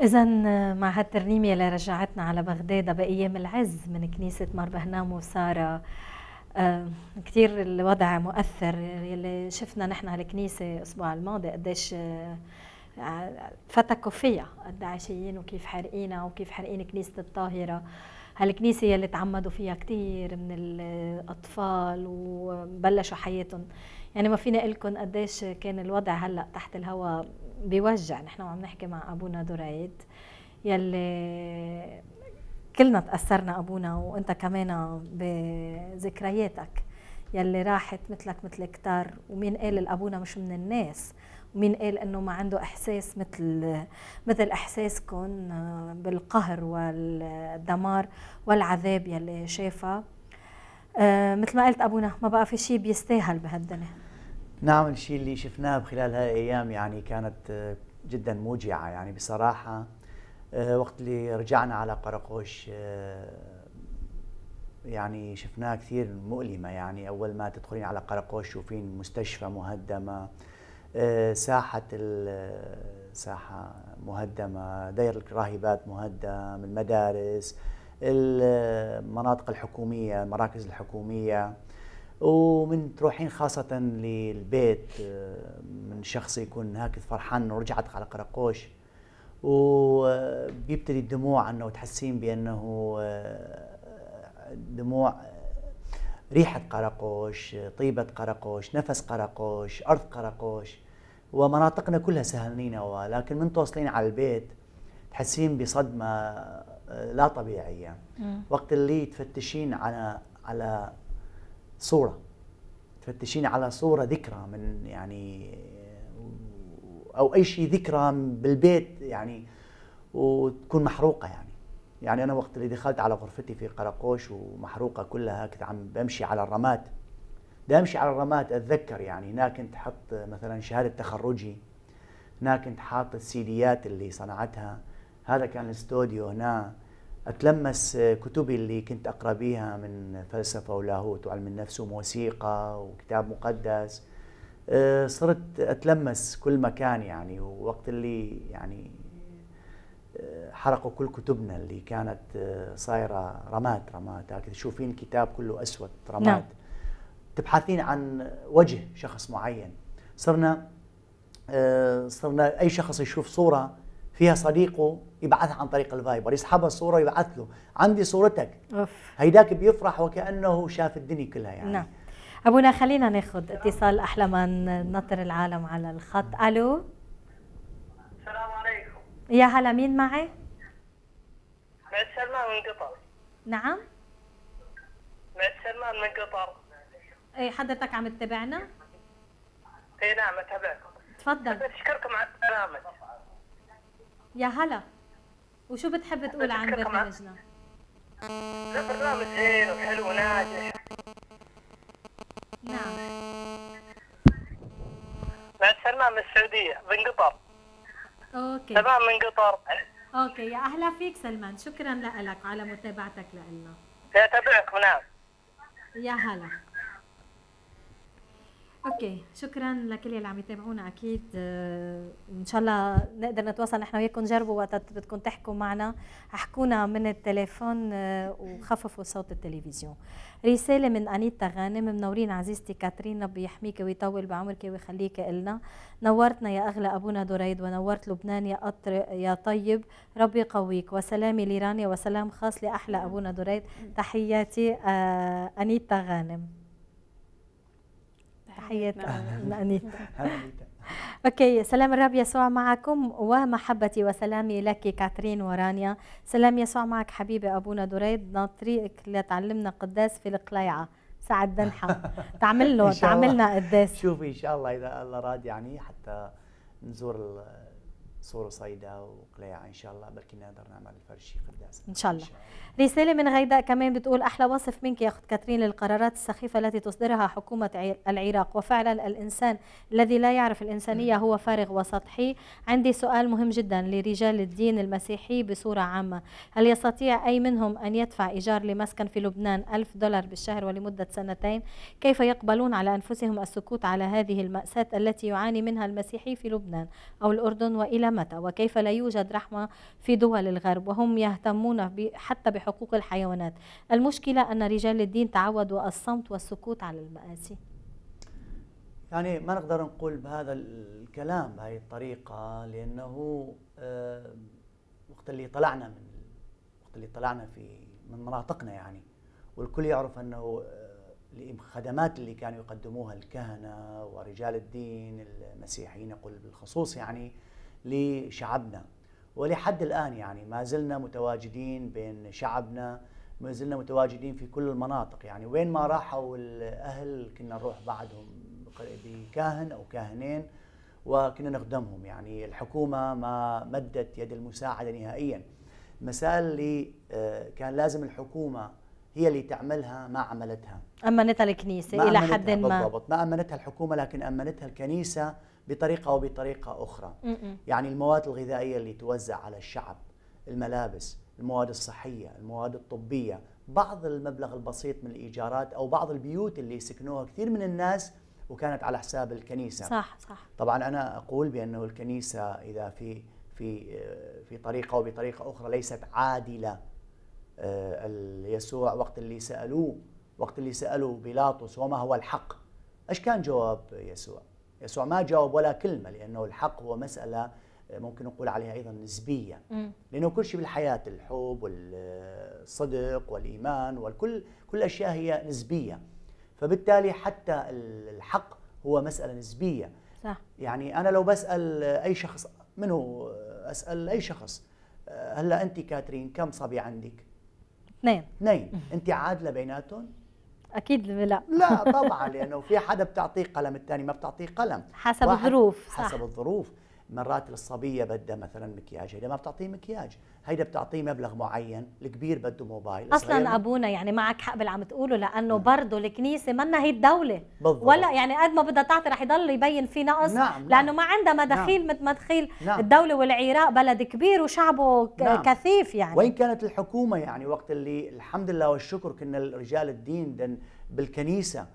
[SPEAKER 1] إذا مع هالترنيمة اللي رجعتنا على بغداد بأيام العز من كنيسة مربهنام وسارة آه، كثير الوضع مؤثر اللي شفنا نحن هالكنيسة الأسبوع الماضي قديش آه، فتكوا فيها الداعشيين وكيف حارقينها وكيف حارقين كنيسة الطاهرة هالكنيسة يلي تعمدوا فيها كثير من الأطفال وبلشوا حياتهم يعني ما فينا لكم قديش كان الوضع هلأ تحت الهواء بيوجع نحن عم نحكي مع ابونا دريد يلي كلنا تاثرنا ابونا وانت كمان بذكرياتك يلي راحت مثلك مثل كتار ومين قال الابونا مش من الناس ومين قال انه ما عنده احساس مثل مثل احساسكم بالقهر والدمار والعذاب يلي شافها آه، مثل ما قلت ابونا ما بقى في شيء بيستاهل بهالدنيا
[SPEAKER 2] نعم الشيء اللي شفناه هاي هالايام يعني كانت آه، جدا موجعه يعني بصراحه آه، وقت اللي رجعنا على قرقوش آه، يعني شفناها كثير مؤلمه يعني اول ما تدخلين على قرقوش تشوفين مستشفى مهدمه ساحه الساحه مهدمه دير الراهبات مهدم المدارس المناطق الحكوميه المراكز الحكوميه ومن تروحين خاصة للبيت آه، من شخص يكون هكذا فرحان ورجعت على قرقوش وبيبتدي الدموع انه تحسين بانه آه، دموع آه، ريحة قرقوش طيبة قرقوش نفس قرقوش أرض قرقوش ومناطقنا كلها سهلينة ولكن من توصلين على البيت تحسين بصدمة لا طبيعية م. وقت اللي تفتشين على على صوره تفتشين على صوره ذكرى من يعني او اي شيء ذكرى بالبيت يعني وتكون محروقه يعني يعني انا وقت اللي دخلت على غرفتي في قرقوش ومحروقه كلها كنت عم بمشي على الرماد بدي امشي على الرماد اتذكر يعني هناك كنت حط مثلا شهاده تخرجي هناك كنت حاط السيديات اللي صنعتها هذا كان الاستوديو هنا اتلمس كتبي اللي كنت اقرا بيها من فلسفه ولاهوت وعلم النفس وموسيقى وكتاب مقدس أه، صرت اتلمس كل مكان يعني ووقت اللي يعني أه، حرقوا كل كتبنا اللي كانت أه، صايره رماد رماد تشوفين كتاب كله اسود رماد نعم. تبحثين عن وجه شخص معين صرنا صرنا اي شخص يشوف صوره فيها صديقه يبعثها عن طريق الفايبر يسحبها الصوره ويبعث له عندي صورتك أوف. هيداك بيفرح وكانه شاف الدنيا كلها يعني نعم
[SPEAKER 1] ابونا خلينا ناخذ اتصال احلى ما نطر العالم على الخط الو السلام عليكم يا هلا مين معي
[SPEAKER 4] بعد سلمان من قطر نعم بعد سلمان من قطر
[SPEAKER 1] اي حضرتك عم تتابعنا
[SPEAKER 4] اي نعم اتابعكم تفضل بشكركم على البرنامج
[SPEAKER 1] يا هلا وشو بتحب تقول عن برنامجنا؟ برنامج زين وحلو وناجح نعم
[SPEAKER 4] بعد سلمان من السعودية من قطر
[SPEAKER 1] اوكي سلمان من قطر اوكي يا اهلا فيك سلمان شكرا لك على متابعتك لنا تابعك نعم يا هلا اوكي شكرا لكل اللي عم يتابعونا اكيد آه، ان شاء الله نقدر نتواصل نحن وياكم جربوا وقت بدكم تحكوا معنا احكونا من التليفون آه، وخففوا صوت التلفزيون رساله من انيتا غانم منورين عزيزتي كاترينا بيحميك ويطول بعمرك ويخليك النا نورتنا يا اغلى ابونا دريد ونورت لبنان يا قطر يا طيب ربي قويك وسلامي لرانيا وسلام خاص لاحلى ابونا دريد تحياتي آه، انيتا غانم تحياتنا لأنيتا اوكي سلام الرب يسوع معكم ومحبتي وسلامي لك كاترين ورانيا سلام يسوع معك حبيبي ابونا دريد ناطريك لتعلمنا قداس في القليعه سعد دنحة تعمل له تعملنا
[SPEAKER 2] قداس شوفي ان شاء الله اذا الله راد يعني حتى نزور صورة صيدا وقلاعة إن شاء الله بركي نقدر نعمل الفرشي قداسة
[SPEAKER 1] إن شاء الله رسالة من غيداء كمان بتقول أحلى وصف منك يا أخت كاترين للقرارات السخيفة التي تصدرها حكومة العراق وفعلا الإنسان الذي لا يعرف الإنسانية هو فارغ وسطحي عندي سؤال مهم جدا لرجال الدين المسيحي بصورة عامة هل يستطيع أي منهم أن يدفع إيجار لمسكن في لبنان ألف دولار بالشهر ولمدة سنتين كيف يقبلون على أنفسهم السكوت على هذه المأساة التي يعاني منها المسيحي في لبنان أو الأردن وإلى متى وكيف لا يوجد رحمة في دول الغرب وهم يهتمون حتى بحقوق الحيوانات المشكلة أن رجال الدين تعودوا الصمت والسكوت على المآسي
[SPEAKER 2] يعني ما نقدر نقول بهذا الكلام بهذه الطريقة لأنه آه، وقت اللي طلعنا من وقت اللي طلعنا في من مناطقنا يعني والكل يعرف أنه آه، الخدمات اللي كانوا يقدموها الكهنة ورجال الدين المسيحيين أقول بالخصوص يعني لشعبنا ولحد الآن يعني ما زلنا متواجدين بين شعبنا ما زلنا متواجدين في كل المناطق يعني وين ما راحوا الأهل كنا نروح بعدهم بكاهن أو كاهنين وكنا نخدمهم يعني الحكومة ما مدت يد المساعدة نهائيا المسائل اللي آه، كان لازم الحكومة هي اللي تعملها ما عملتها
[SPEAKER 1] أمنتها الكنيسة ما إلى حد ما
[SPEAKER 2] بالضبط ما أمنتها الحكومة لكن أمنتها الكنيسة بطريقه او بطريقه اخرى يعني المواد الغذائيه اللي توزع على الشعب الملابس المواد الصحيه المواد الطبيه بعض المبلغ البسيط من الايجارات او بعض البيوت اللي سكنوها كثير من الناس وكانت على حساب الكنيسه صح صح طبعا انا اقول بانه الكنيسه اذا في في آه، في طريقه وبطريقه اخرى ليست عادله آه، يسوع وقت اللي سالوه وقت اللي سالوا بيلاطس وما هو الحق ايش كان جواب يسوع يسوع ما جاوب ولا كلمة لأنه الحق هو مسألة آه، ممكن نقول عليها أيضا نسبية لأنه كل شيء بالحياة الحب والصدق والإيمان والكل كل أشياء هي نسبية فبالتالي حتى الحق هو مسألة نسبية صح. يعني أنا لو بسأل أي شخص منه أسأل أي شخص آه، هلا أنت كاترين كم صبي عندك؟ اثنين اثنين أنت عادلة بيناتهم؟
[SPEAKER 1] اكيد لا لا طبعا
[SPEAKER 2] لانه في حدا بتعطيه قلم الثاني ما بتعطيه قلم حسب الظروف حسب الظروف مرات الصبيه بدها مثلا مكياج هيدا ما بتعطيه مكياج هيدا بتعطيه مبلغ معين الكبير بده موبايل اصلا
[SPEAKER 1] ابونا يعني معك حق باللي عم تقوله لانه نعم. برضه الكنيسه منا هي الدوله بالضبط. ولا يعني قد ما بدها تعطي رح يضل يبين في نقص نعم. نعم. لانه ما عندها نعم. مداخيل نعم. مثل مداخيل نعم. الدوله والعراق بلد كبير وشعبه نعم. كثيف يعني وين
[SPEAKER 2] كانت الحكومه يعني وقت اللي الحمد لله والشكر كنا رجال الدين بالكنيسه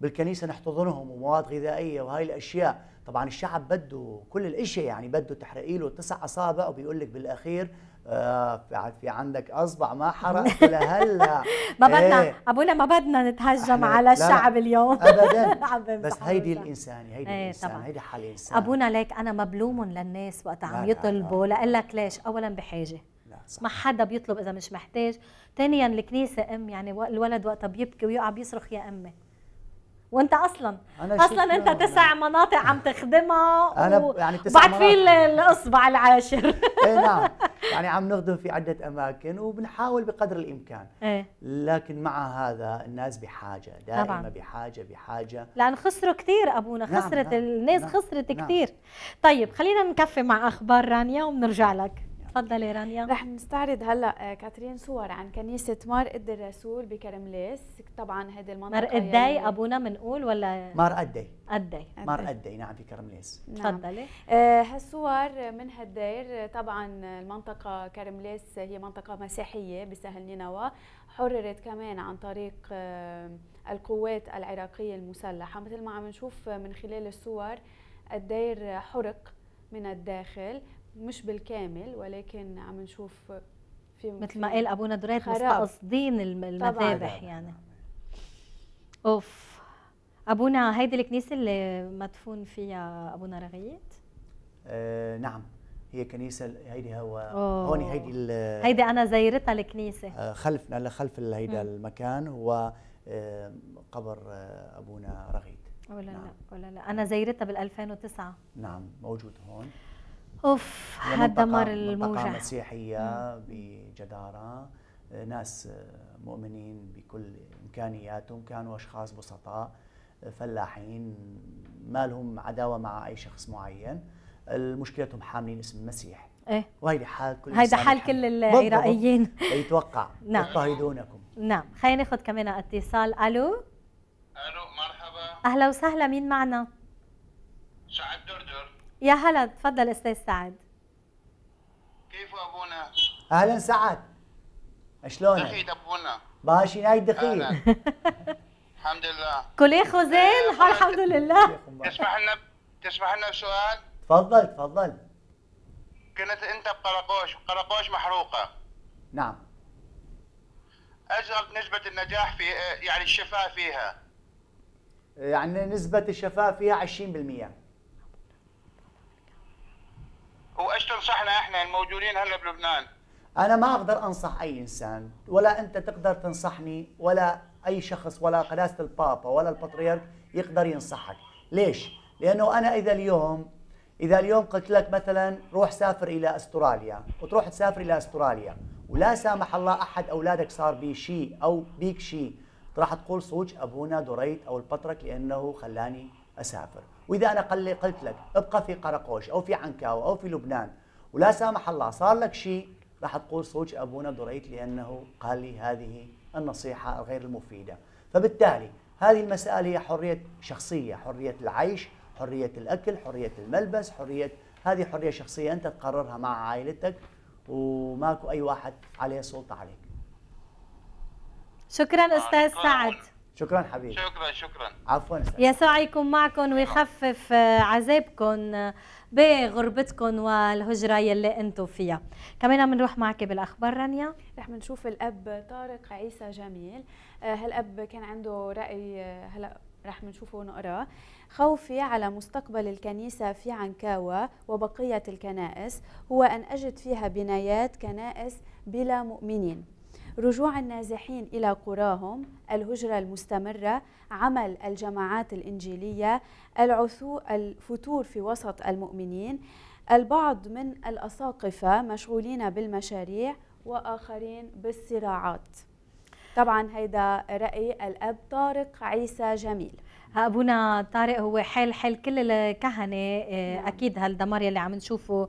[SPEAKER 2] بالكنيسه نحتضنهم ومواد غذائيه وهاي الاشياء طبعا الشعب بده كل الاشياء يعني بده تحرقي له تسع اصابع وبيقول لك بالاخير آه في عندك اصبع ما حرقت لهلا ما بدنا ايه
[SPEAKER 1] ابونا ما بدنا نتهجم على الشعب اليوم ابدا بس هيدي
[SPEAKER 2] الانسان هيدي ايه الانسان هيدي حال الانسان
[SPEAKER 1] ابونا ليك انا مبلوم للناس وقت عم يطلبوا لاقول لك ليش اولا بحاجه صح. ما حدا بيطلب اذا مش محتاج ثانيا الكنيسه ام يعني الولد وقتها بيبكي ويقع بيصرخ يا امي وانت اصلا اصلا انت تسع مناطق عم تخدمها انا يعني تسع بعد في
[SPEAKER 2] الاصبع
[SPEAKER 1] العاشر
[SPEAKER 2] اي نعم يعني عم نخدم في عده اماكن وبنحاول بقدر الامكان ايه؟ لكن مع هذا الناس بحاجه دائما طبعا. بحاجه بحاجه
[SPEAKER 1] لان خسروا كثير ابونا نعم، خسرت نعم الناس نعم خسرت نعم كثير طيب
[SPEAKER 3] خلينا نكفي مع اخبار رانيا وبنرجع لك تفضلي رانيا رح نستعرض هلا آه، كاترين صور عن كنيسه قد الرسول بكرمليس طبعا هذه المنطقه مرقد داي يعني
[SPEAKER 1] ابونا بنقول ولا مرقد داي قدي مرقد داي نعم
[SPEAKER 2] بكرمليس نعم. تفضلي نعم.
[SPEAKER 3] آه هالصور من هالدير طبعا المنطقه كرمليس هي منطقه مسيحيه بسهل نينوى حررت كمان عن طريق آه القوات العراقيه المسلحه مثل ما عم نشوف من خلال الصور الدير حرق من الداخل مش بالكامل ولكن عم نشوف في مثل ما قال ابونا دريت مستقصدين المذابح يعني
[SPEAKER 1] اوف ابونا هيدي الكنيسه اللي مدفون فيها ابونا رغيت
[SPEAKER 2] آه نعم هي كنيسه هيدي هو هون هيدي هيدي
[SPEAKER 1] انا زيرتها الكنيسه آه
[SPEAKER 2] خلف خلف هيدا المكان هو آه، قبر آه، ابونا رغيد
[SPEAKER 1] ولا نعم. لا ولا لا انا زيرتها بال 2009
[SPEAKER 2] نعم موجود هون
[SPEAKER 3] اوف دمر الموجة منطقة
[SPEAKER 2] مسيحية بجدارة ناس مؤمنين بكل امكانياتهم كانوا اشخاص بسطاء فلاحين ما لهم عداوة مع اي شخص معين مشكلتهم حاملين اسم المسيح ايه وهيدي حال كل هيدا حال كل العراقيين يتوقع نعم يضطهدونكم
[SPEAKER 1] نعم خلينا ناخذ كمان اتصال الو الو مرحبا اهلا وسهلا مين معنا؟ سعد دردوش يا هلا تفضل استاذ سعد
[SPEAKER 2] كيف ابونا اهلا سعد شلونك دخيل ابونا باشي هاي دخيل الحمد لله كلي إيه خزين الحمد لله
[SPEAKER 5] تسمح لنا تسمح لنا بسؤال
[SPEAKER 2] تفضل تفضل
[SPEAKER 4] كنت انت بقرقوش قرقوش محروقه نعم اجرب نسبه النجاح في يعني الشفاء فيها
[SPEAKER 2] يعني نسبه الشفاء فيها 20%
[SPEAKER 5] وايش تنصحنا احنا الموجودين هلا بلبنان؟
[SPEAKER 2] انا ما اقدر انصح اي انسان ولا انت تقدر تنصحني ولا اي شخص ولا قداسه البابا ولا البطريرك يقدر ينصحك ليش لانه انا اذا اليوم اذا اليوم قلت لك مثلا روح سافر الى استراليا وتروح تسافر الى استراليا ولا سامح الله احد اولادك صار به شيء او بيك شيء راح تقول صوج ابونا دريت او البطرك لانه خلاني اسافر واذا انا قلت لك ابقى في قرقوش او في عنكاو او في لبنان ولا سامح الله صار لك شيء راح تقول صوج ابونا دريت لانه قال لي هذه النصيحه الغير المفيده فبالتالي هذه المساله هي حريه شخصيه حريه العيش حريه الاكل حريه الملبس حريه هذه حريه شخصيه انت تقررها مع عائلتك وماكو اي واحد عليه سلطه عليك
[SPEAKER 1] شكرا استاذ سعد
[SPEAKER 2] شكرا حبيبي شكرا شكرا عفوا
[SPEAKER 1] يكون معكم ويخفف آه، عذابكم آه، بغربتكم والهجره يلي انتم فيها كمان عم نروح معك بالاخبار رانيا
[SPEAKER 3] رح بنشوف الاب طارق عيسى جميل آه، هالاب كان عنده راي هلا رح بنشوفه ونقراه خوفي على مستقبل الكنيسة في عنكاوة وبقية الكنائس هو أن أجد فيها بنايات كنائس بلا مؤمنين رجوع النازحين إلى قراهم الهجرة المستمرة عمل الجماعات الإنجيلية العثو الفتور في وسط المؤمنين البعض من الأساقفة مشغولين بالمشاريع وآخرين بالصراعات طبعا هيدا رأي الأب طارق عيسى جميل
[SPEAKER 1] ابونا طارق هو حال حال كل الكهنه آه، نعم. اكيد هالدمار يلي عم نشوفه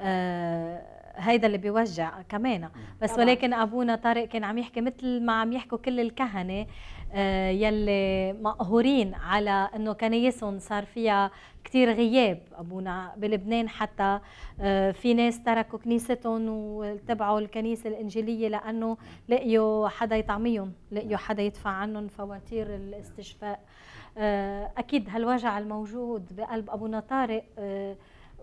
[SPEAKER 1] آه، هيدا اللي بيوجع كمان بس طبعا. ولكن ابونا طارق كان عم يحكي مثل ما عم يحكوا كل الكهنه آه، يلي مقهورين على انه كنايسهم صار فيها كثير غياب ابونا بلبنان حتى آه، في ناس تركوا كنيستهم وتبعوا الكنيسه الانجيليه لانه لقيوا حدا يطعميهم لقيوا حدا يدفع عنهم فواتير الاستشفاء آه، اكيد هالوجع الموجود بقلب ابونا طارق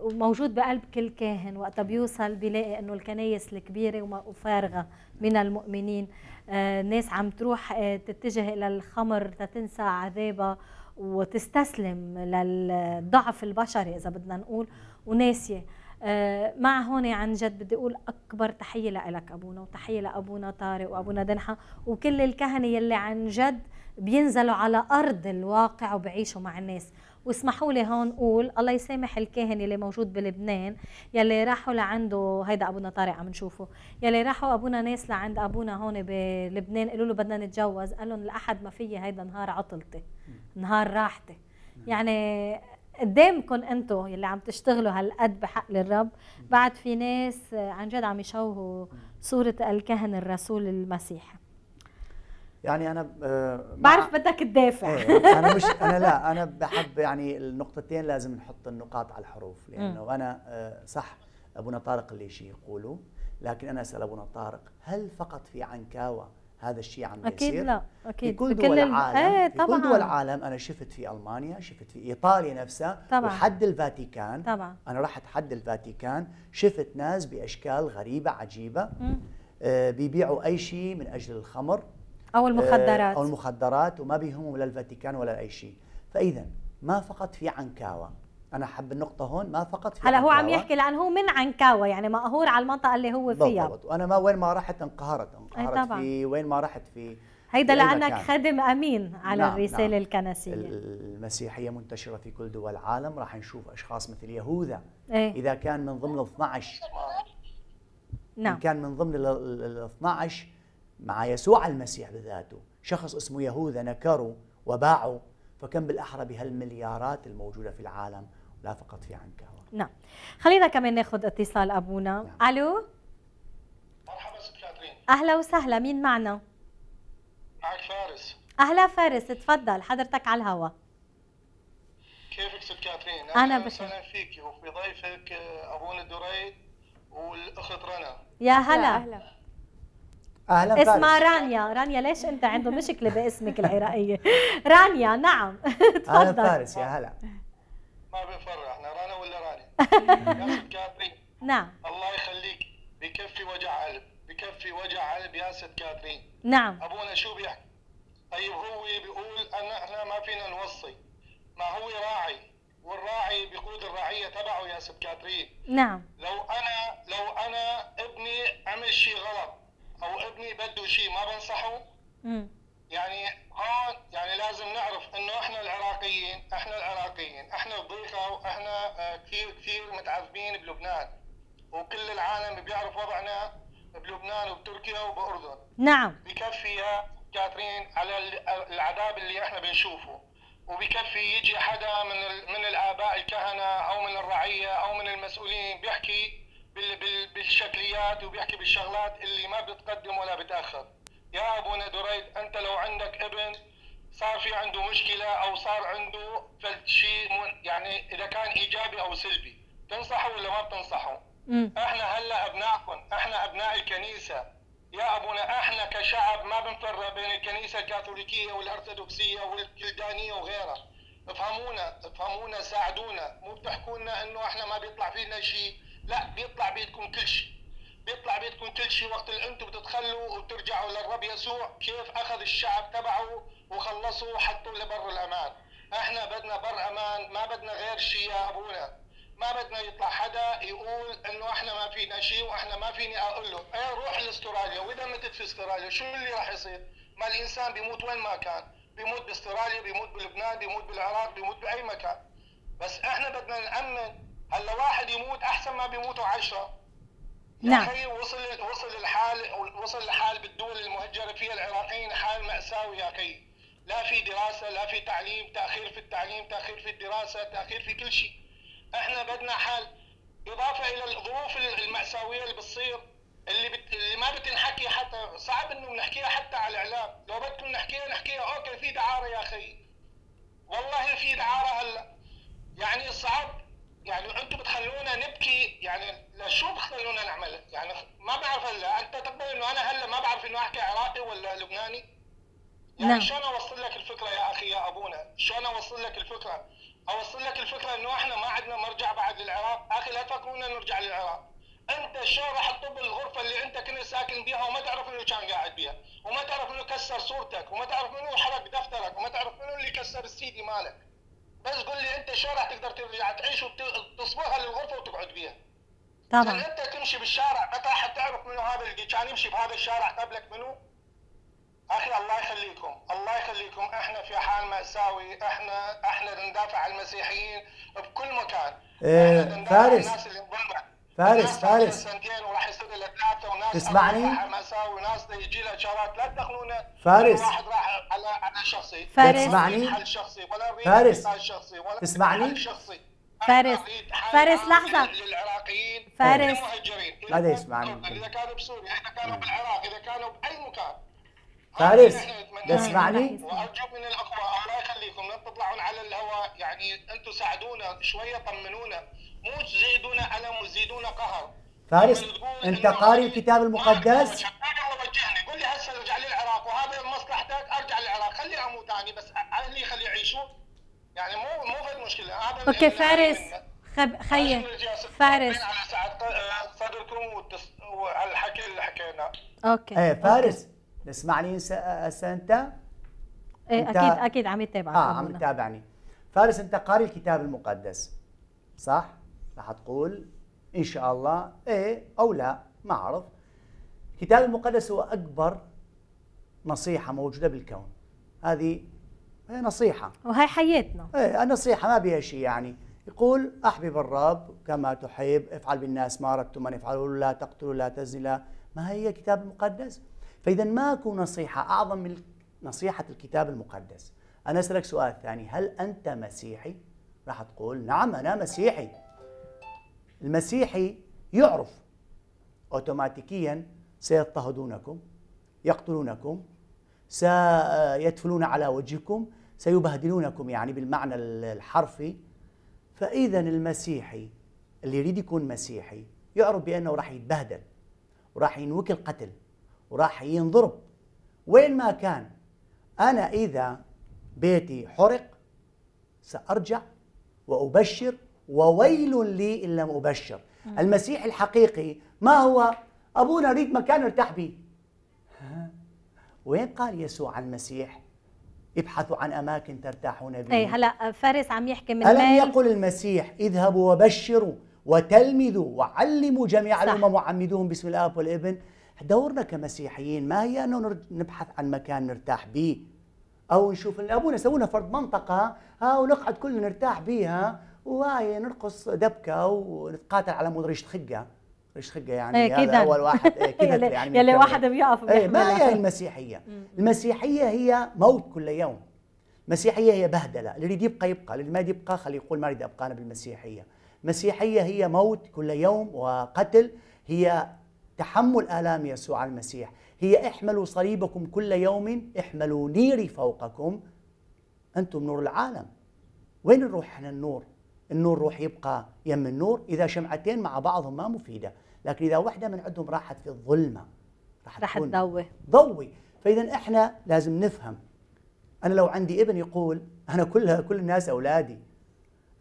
[SPEAKER 1] وموجود بقلب كل كاهن وقتها بيوصل بيلاقي انه الكنايس الكبيره وفارغه من المؤمنين آه، ناس عم تروح آه، تتجه الى الخمر تتنسى عذابها وتستسلم للضعف البشري اذا بدنا نقول وناسيه آه، مع هون عن جد بدي اقول اكبر تحيه لك ابونا وتحيه لابونا طارق وابونا دنحه وكل الكهنه يلي عن جد بينزلوا على ارض الواقع وبعيشوا مع الناس واسمحوا لي هون قول الله يسامح الكاهن اللي موجود بلبنان يلي راحوا لعنده هيدا ابونا طارق عم نشوفه يلي راحوا ابونا ناس لعند ابونا هون بلبنان قالوا له بدنا نتجوز قال لهم الاحد ما في هيدا نهار عطلتي نهار راحتي يعني قدامكم انتم يلي عم تشتغلوا هالقد بحق للرب بعد في ناس عن جد عم يشوهوا صوره الكهن الرسول المسيحي
[SPEAKER 2] يعني انا آه، بعرف
[SPEAKER 1] بدك تدافع إيه،, إيه انا مش انا
[SPEAKER 2] لا انا بحب يعني النقطتين لازم نحط النقاط على الحروف لانه انا آه، صح ابونا طارق اللي شيء يقوله لكن انا اسال ابونا طارق هل فقط في عنكاوة هذا الشيء عم بيصير اكيد لا
[SPEAKER 1] اكيد في كل دول العالم ايه طبعا كل دول
[SPEAKER 2] العالم انا شفت في المانيا شفت في ايطاليا نفسها طبعا وحد الفاتيكان طبعا انا رحت حد الفاتيكان شفت ناس باشكال غريبه عجيبه آه بيبيعوا اي شيء من اجل الخمر
[SPEAKER 1] او آه، المخدرات او
[SPEAKER 2] المخدرات وما بيهمهم لا الفاتيكان ولا اي شيء فاذا ما فقط في عنكاوه انا حب النقطه هون ما فقط في هلا هو عم يحكي
[SPEAKER 1] لانه هو من عنكاوه يعني مقهور على المنطقه اللي هو فيها بالضبط
[SPEAKER 2] وانا ما وين ما رحت انقهرت
[SPEAKER 1] انقهرت في
[SPEAKER 2] وين ما رحت في هيدا لانك
[SPEAKER 1] خادم امين على نعم الرساله نعم. الكنسيه
[SPEAKER 2] المسيحيه منتشره في كل دول العالم راح نشوف اشخاص مثل يهوذا ايه؟ اذا كان من ضمن ال 12 نعم إن كان من ضمن ال 12 مع يسوع المسيح بذاته شخص اسمه يهوذا نكروا وباعوا فكم بالأحرى بهالمليارات الموجودة في العالم لا فقط في عنكهوى
[SPEAKER 1] نعم خلينا كمان ناخذ اتصال أبونا نعم. ألو مرحبا ست كاترين أهلا وسهلا مين معنا؟
[SPEAKER 4] معك فارس
[SPEAKER 1] أهلا فارس تفضل حضرتك على الهواء
[SPEAKER 4] كيفك ست كاترين؟ أنا بخير أهلا فيك وفي ضيفك أبونا دريد والأخت رنا يا هلا أهلا
[SPEAKER 1] اهلا اسمها رانيا رانيا ليش انت عنده مشكله باسمك العراقيه رانيا نعم
[SPEAKER 2] تفضل اهلا فارس يا هلا ما بفرق احنا
[SPEAKER 1] رانا ولا رانيا كاترين نعم الله يخليك بكفي
[SPEAKER 4] وجع قلب بكفي وجع قلب يا ست كاترين نعم ابونا شو بيحكي طيب هو بيقول ان احنا ما فينا نوصي ما هو راعي
[SPEAKER 1] والراعي بيقود الرعيه تبعه يا ست كاترين نعم لو انا لو انا
[SPEAKER 4] ابني عمل شيء غلط او ابني بده شيء ما بنصحه يعني هون يعني لازم نعرف انه احنا العراقيين احنا العراقيين احنا الضيقه واحنا آه، كثير كثير متعذبين بلبنان وكل العالم بيعرف وضعنا بلبنان وبتركيا وبالاردن
[SPEAKER 1] نعم بكفي يا كاترين على
[SPEAKER 4] العذاب اللي احنا بنشوفه وبكفي يجي حدا من من الاباء الكهنه او من الرعيه او من المسؤولين بيحكي بالشكليات وبيحكي بالشغلات اللي ما بتقدم ولا بتاخر يا ابونا دريد انت لو عندك ابن صار في عنده مشكله او صار عنده فلت شيء يعني اذا كان ايجابي او سلبي تنصحه ولا ما بتنصحه؟ احنا هلا ابنائكم احنا ابناء الكنيسه يا ابونا احنا كشعب ما بنفرق بين الكنيسه الكاثوليكيه والارثوذكسيه والكلدانيه وغيرها افهمونا افهمونا ساعدونا مو بتحكوا لنا انه احنا ما بيطلع فينا شيء لا بيطلع بيدكم كل شيء بيطلع بيدكم كل شيء وقت اللي انتم بتتخلوا وترجعوا للرب يسوع كيف اخذ الشعب تبعه وخلصوا وحطوا لبر الامان احنا بدنا بر امان ما بدنا غير شيء يا ابونا ما بدنا يطلع حدا يقول انه احنا ما فينا شيء واحنا ما فيني اقول له ايه روح لاستراليا واذا متت في استراليا شو اللي راح يصير؟ ما الانسان بيموت وين ما كان بيموت باستراليا بيموت بلبنان بيموت بالعراق بيموت باي مكان بس احنا بدنا نامن هلا واحد يموت احسن ما بيموتوا عشرة نعم اخي وصل وصل الحال وصل الحال بالدول المهجره فيها العراقيين حال ماساوي يا اخي لا في دراسه لا في تعليم تاخير في التعليم تاخير في الدراسه تاخير في كل شيء احنا بدنا حال اضافه الى الظروف الماساويه اللي بتصير اللي بت... اللي ما بتنحكي حتى صعب انه نحكيها حتى على الاعلام لو بدكم نحكيها نحكيها اوكي في دعاره يا اخي والله في دعاره هلا يعني صعب يعني انتم بتخلونا نبكي يعني لشو بتخلونا نعمل يعني ما بعرف هلا انت تقبل انه انا هلا ما بعرف انه احكي عراقي ولا لبناني يعني نعم. شلون اوصل لك الفكره يا اخي يا ابونا شلون اوصل لك الفكره اوصل لك الفكره انه احنا ما عندنا مرجع بعد للعراق اخي لا تفكرونا نرجع للعراق انت شو راح تطب الغرفه اللي انت كنت ساكن بيها وما تعرف منو كان قاعد بيها وما تعرف منو كسر صورتك وما تعرف منو حرق دفترك وما تعرف منو اللي كسر السيدي مالك بس قول لي انت شارع تقدر ترجع يعني تعيش وتصبغها للغرفه وتقعد بيها طبعا انت تمشي بالشارع متى حتعرف منو هذا اللي كان يمشي بهذا الشارع قبلك منو؟ اخي الله يخليكم الله يخليكم احنا في حال ماساوي احنا احنا ندافع عن
[SPEAKER 2] المسيحيين بكل مكان إيه فارس الناس اللي فارس فارس تسمعني؟ وناس يجي لها لا تدخلونا فارس واحد راح على
[SPEAKER 1] على شخصي فارس تسمعني؟ حل شخصي
[SPEAKER 2] فارس تسمعني؟
[SPEAKER 1] فارس فارس لحظة للعراقيين
[SPEAKER 2] فارس لا يسمعني إذا كانوا بسوريا إذا كانوا بالعراق إذا كانوا بأي مكان فارس نعم.
[SPEAKER 1] تسمعني؟ نعم. وارجوك من الاقوى الله يخليكم لا تطلعون على الهواء يعني
[SPEAKER 4] انتم ساعدونا شويه طمنونا مو تزيدونا الم وتزيدونا قهر
[SPEAKER 2] فارس انت قاري الكتاب المقدس؟ قول لي هسه ارجع للعراق وهذا مصلحتك ارجع للعراق خلي
[SPEAKER 3] اموت انا بس اهلي خلي يعيشوا يعني مو مو في المشكله هذا اوكي فارس
[SPEAKER 1] خب خيه فارس على صدركم وعلى الحكي اللي حكيناه
[SPEAKER 2] اوكي ايه فارس أوكي. اسمعني هسه انت ايه انت اكيد اكيد عم يتابعك اه عم تتابعني فارس انت قاري الكتاب المقدس صح؟ رح تقول ان شاء الله ايه او لا ما اعرف الكتاب المقدس هو اكبر نصيحه موجوده بالكون هذه هي نصيحه وهي حياتنا ايه النصيحه ما بها شيء يعني يقول احبب الرب كما تحب افعل بالناس ما اردتم ان يفعلوا لا تقتلوا لا تزني لا ما هي الكتاب المقدس فإذا ماكو نصيحة أعظم من نصيحة الكتاب المقدس أنا أسألك سؤال ثاني هل أنت مسيحي؟ راح تقول نعم أنا مسيحي المسيحي يعرف أوتوماتيكيا سيضطهدونكم يقتلونكم سيدفلون على وجهكم سيبهدلونكم يعني بالمعنى الحرفي فإذا المسيحي اللي يريد يكون مسيحي يعرف بأنه راح يتبهدل وراح ينوكل قتل وراح ينضرب وين ما كان أنا إذا بيتي حرق سأرجع وأبشر وويل لي إن لم أبشر المسيح الحقيقي ما هو أبونا أريد مكان ارتاح به وين قال يسوع عن المسيح ابحثوا عن أماكن ترتاحون بها أي
[SPEAKER 1] هلأ فارس عم يحكي من ألم يقل
[SPEAKER 2] المسيح اذهبوا وبشروا وتلمذوا وعلموا جميع الأمم وعمدوهم باسم الآب والابن دورنا كمسيحيين ما هي أنه نبحث عن مكان نرتاح به أو نشوف أبونا سوونا فرد منطقة ونقعد كلنا نرتاح بيها وهاي نرقص دبكة ونتقاتل على مود ريشة خقة ريشة خقة يعني ايه هذا أول واحد ايه كذا يعني يلي واحد بيقف ايه ما هي المسيحية المسيحية هي موت كل يوم المسيحية هي بهدلة اللي يريد يبقى يبقى اللي ما يبقى خلي يقول ما أريد أبقى أنا بالمسيحية المسيحية هي موت كل يوم وقتل هي تحمل آلام يسوع المسيح هي احملوا صليبكم كل يوم احملوا نيري فوقكم أنتم نور العالم وين نروح احنا النور؟ النور روح يبقى يم النور إذا شمعتين مع بعضهم ما مفيدة لكن إذا واحدة من عندهم راحت في الظلمة
[SPEAKER 1] راح, راح تضوي
[SPEAKER 2] ضوي فإذا إحنا لازم نفهم أنا لو عندي ابن يقول أنا كلها كل الناس أولادي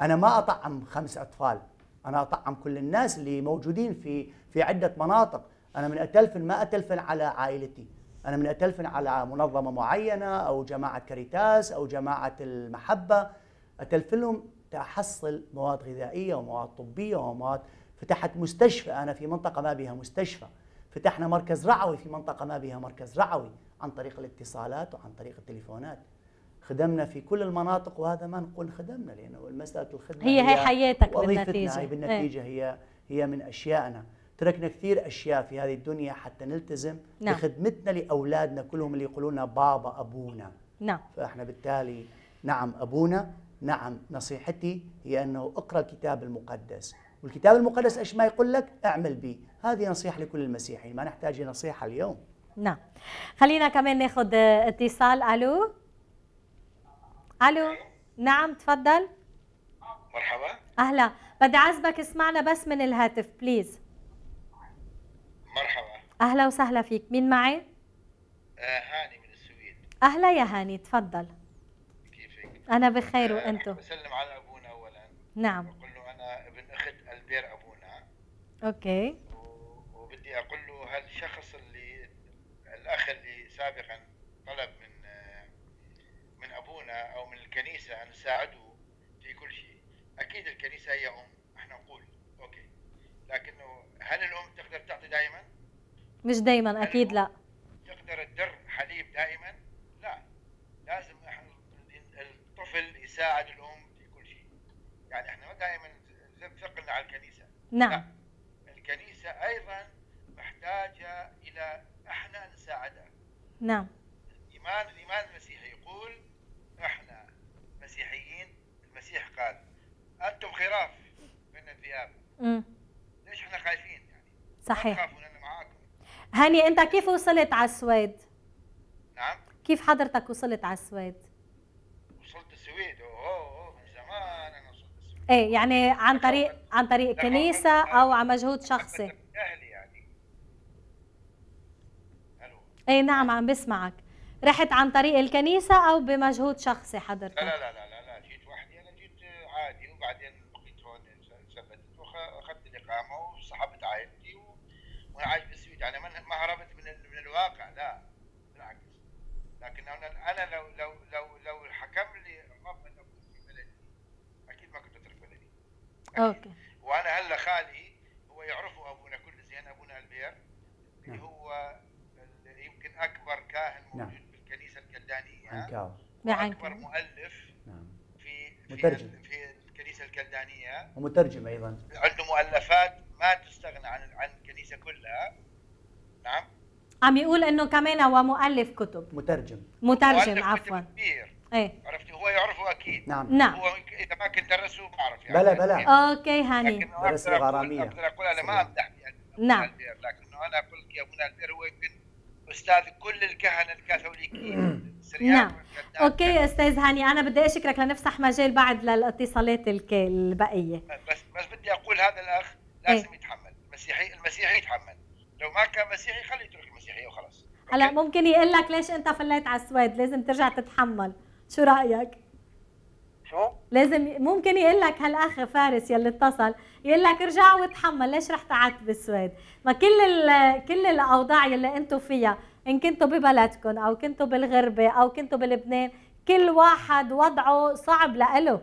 [SPEAKER 2] أنا ما أطعم خمس أطفال أنا أطعم كل الناس اللي موجودين في في عدة مناطق أنا من أتلفن ما أتلفن على عائلتي أنا من أتلفن على منظمة معينة أو جماعة كاريتاس أو جماعة المحبة أتلفن لهم تحصل مواد غذائية ومواد طبية ومواد فتحت مستشفى أنا في منطقة ما بها مستشفى فتحنا مركز رعوي في منطقة ما بها مركز رعوي عن طريق الاتصالات وعن طريق التليفونات خدمنا في كل المناطق وهذا ما نقول خدمنا لأنه مسألة الخدمة هي هي حياتك بالنتيجة هي إيه. بالنتيجة هي هي من أشيائنا تركنا كثير اشياء في هذه الدنيا حتى نلتزم نعم. بخدمتنا لاولادنا كلهم اللي يقولون بابا ابونا نعم فاحنا بالتالي نعم ابونا نعم نصيحتي هي انه اقرا الكتاب المقدس والكتاب المقدس ايش ما يقول لك اعمل به هذه نصيحه لكل المسيحيين ما نحتاج نصيحه اليوم
[SPEAKER 1] نعم خلينا كمان ناخذ اتصال الو الو نعم تفضل مرحبا اهلا بدي اعزبك اسمعنا بس من الهاتف بليز مرحبا اهلا وسهلا فيك مين معي
[SPEAKER 5] آه، هاني من السويد
[SPEAKER 1] اهلا يا هاني تفضل كيفك انا بخير آه، وانتو وانتم بسلم
[SPEAKER 5] على ابونا اولا نعم بقول له انا ابن اخت البير ابونا اوكي وبدي اقول له هالشخص اللي الاخ اللي سابقا طلب من آه، من ابونا او من الكنيسه ان نساعده في كل شيء اكيد الكنيسه هي ام احنا نقول اوكي لكنه هل الام تقدر تعطي دائما؟
[SPEAKER 1] مش دائما يعني اكيد لا
[SPEAKER 5] تقدر تدر حليب دائما؟ لا لازم احنا الطفل يساعد الام في كل شيء يعني احنا دائما ثقلنا على الكنيسه نعم لا. الكنيسه ايضا محتاجه الى احنا نساعدها نعم الايمان الايمان المسيحي يقول احنا مسيحيين المسيح قال انتم خراف من الذئاب ليش احنا خايفين؟
[SPEAKER 1] صحيح هاني انت كيف وصلت على السويد؟ نعم كيف حضرتك وصلت على السويد؟
[SPEAKER 5] وصلت السويد اوه اوه من زمان انا وصلت
[SPEAKER 1] السويد ايه يعني عن طريق عن طريق كنيسه او عن مجهود شخصي
[SPEAKER 5] اهلي يعني الو
[SPEAKER 1] ايه نعم عم بسمعك رحت عن طريق الكنيسه او بمجهود شخصي حضرتك؟ لا
[SPEAKER 5] لا لا اوكي وانا هلا خالي هو يعرفه ابونا كل زين يعني ابونا البير
[SPEAKER 2] اللي نعم. هو يمكن اكبر كاهن نعم. موجود نعم. بالكنيسه الكلدانيه نعم، عنكاو واكبر مؤلف نعم في مترجم في
[SPEAKER 5] الكنيسه الكلدانيه ومترجم ايضا عنده مؤلفات ما تستغنى عن عن الكنيسه كلها نعم
[SPEAKER 1] عم يقول انه كمان هو مؤلف كتب مترجم مترجم عفوا كتب كبير ايه عرفتي هو
[SPEAKER 2] يعرفه اكيد
[SPEAKER 1] نعم نعم هو اذا ما كنت
[SPEAKER 2] درسه ما بعرف يعني بلا بلا
[SPEAKER 1] اوكي هاني درس الغرامية انا اقدر
[SPEAKER 2] اقول انا ما
[SPEAKER 5] امدح يعني. نعم يعني. لكنه انا اقول لك يا ابو البير هو يمكن استاذ كل الكهنه الكاثوليكيين
[SPEAKER 1] نعم, نعم. اوكي استاذ هاني انا بدي اشكرك لنفسح مجال بعد للاتصالات البقيه
[SPEAKER 5] بس بس بدي اقول هذا الاخ لازم ايه؟ يتحمل المسيحي المسيحي يتحمل لو ما كان مسيحي خليه يترك المسيحيه وخلاص
[SPEAKER 1] هلا ممكن يقول لك ليش انت فليت على السويد لازم ترجع تتحمل شو رايك شو لازم ممكن يقول لك هالاخ فارس يلي اتصل يقول لك ارجع وتحمل ليش رح تعاتب بالسويد ما كل ال كل الاوضاع يلي انتم فيها ان كنتوا ببلدكم او كنتوا بالغربه او كنتوا بلبنان كل واحد وضعه صعب لإله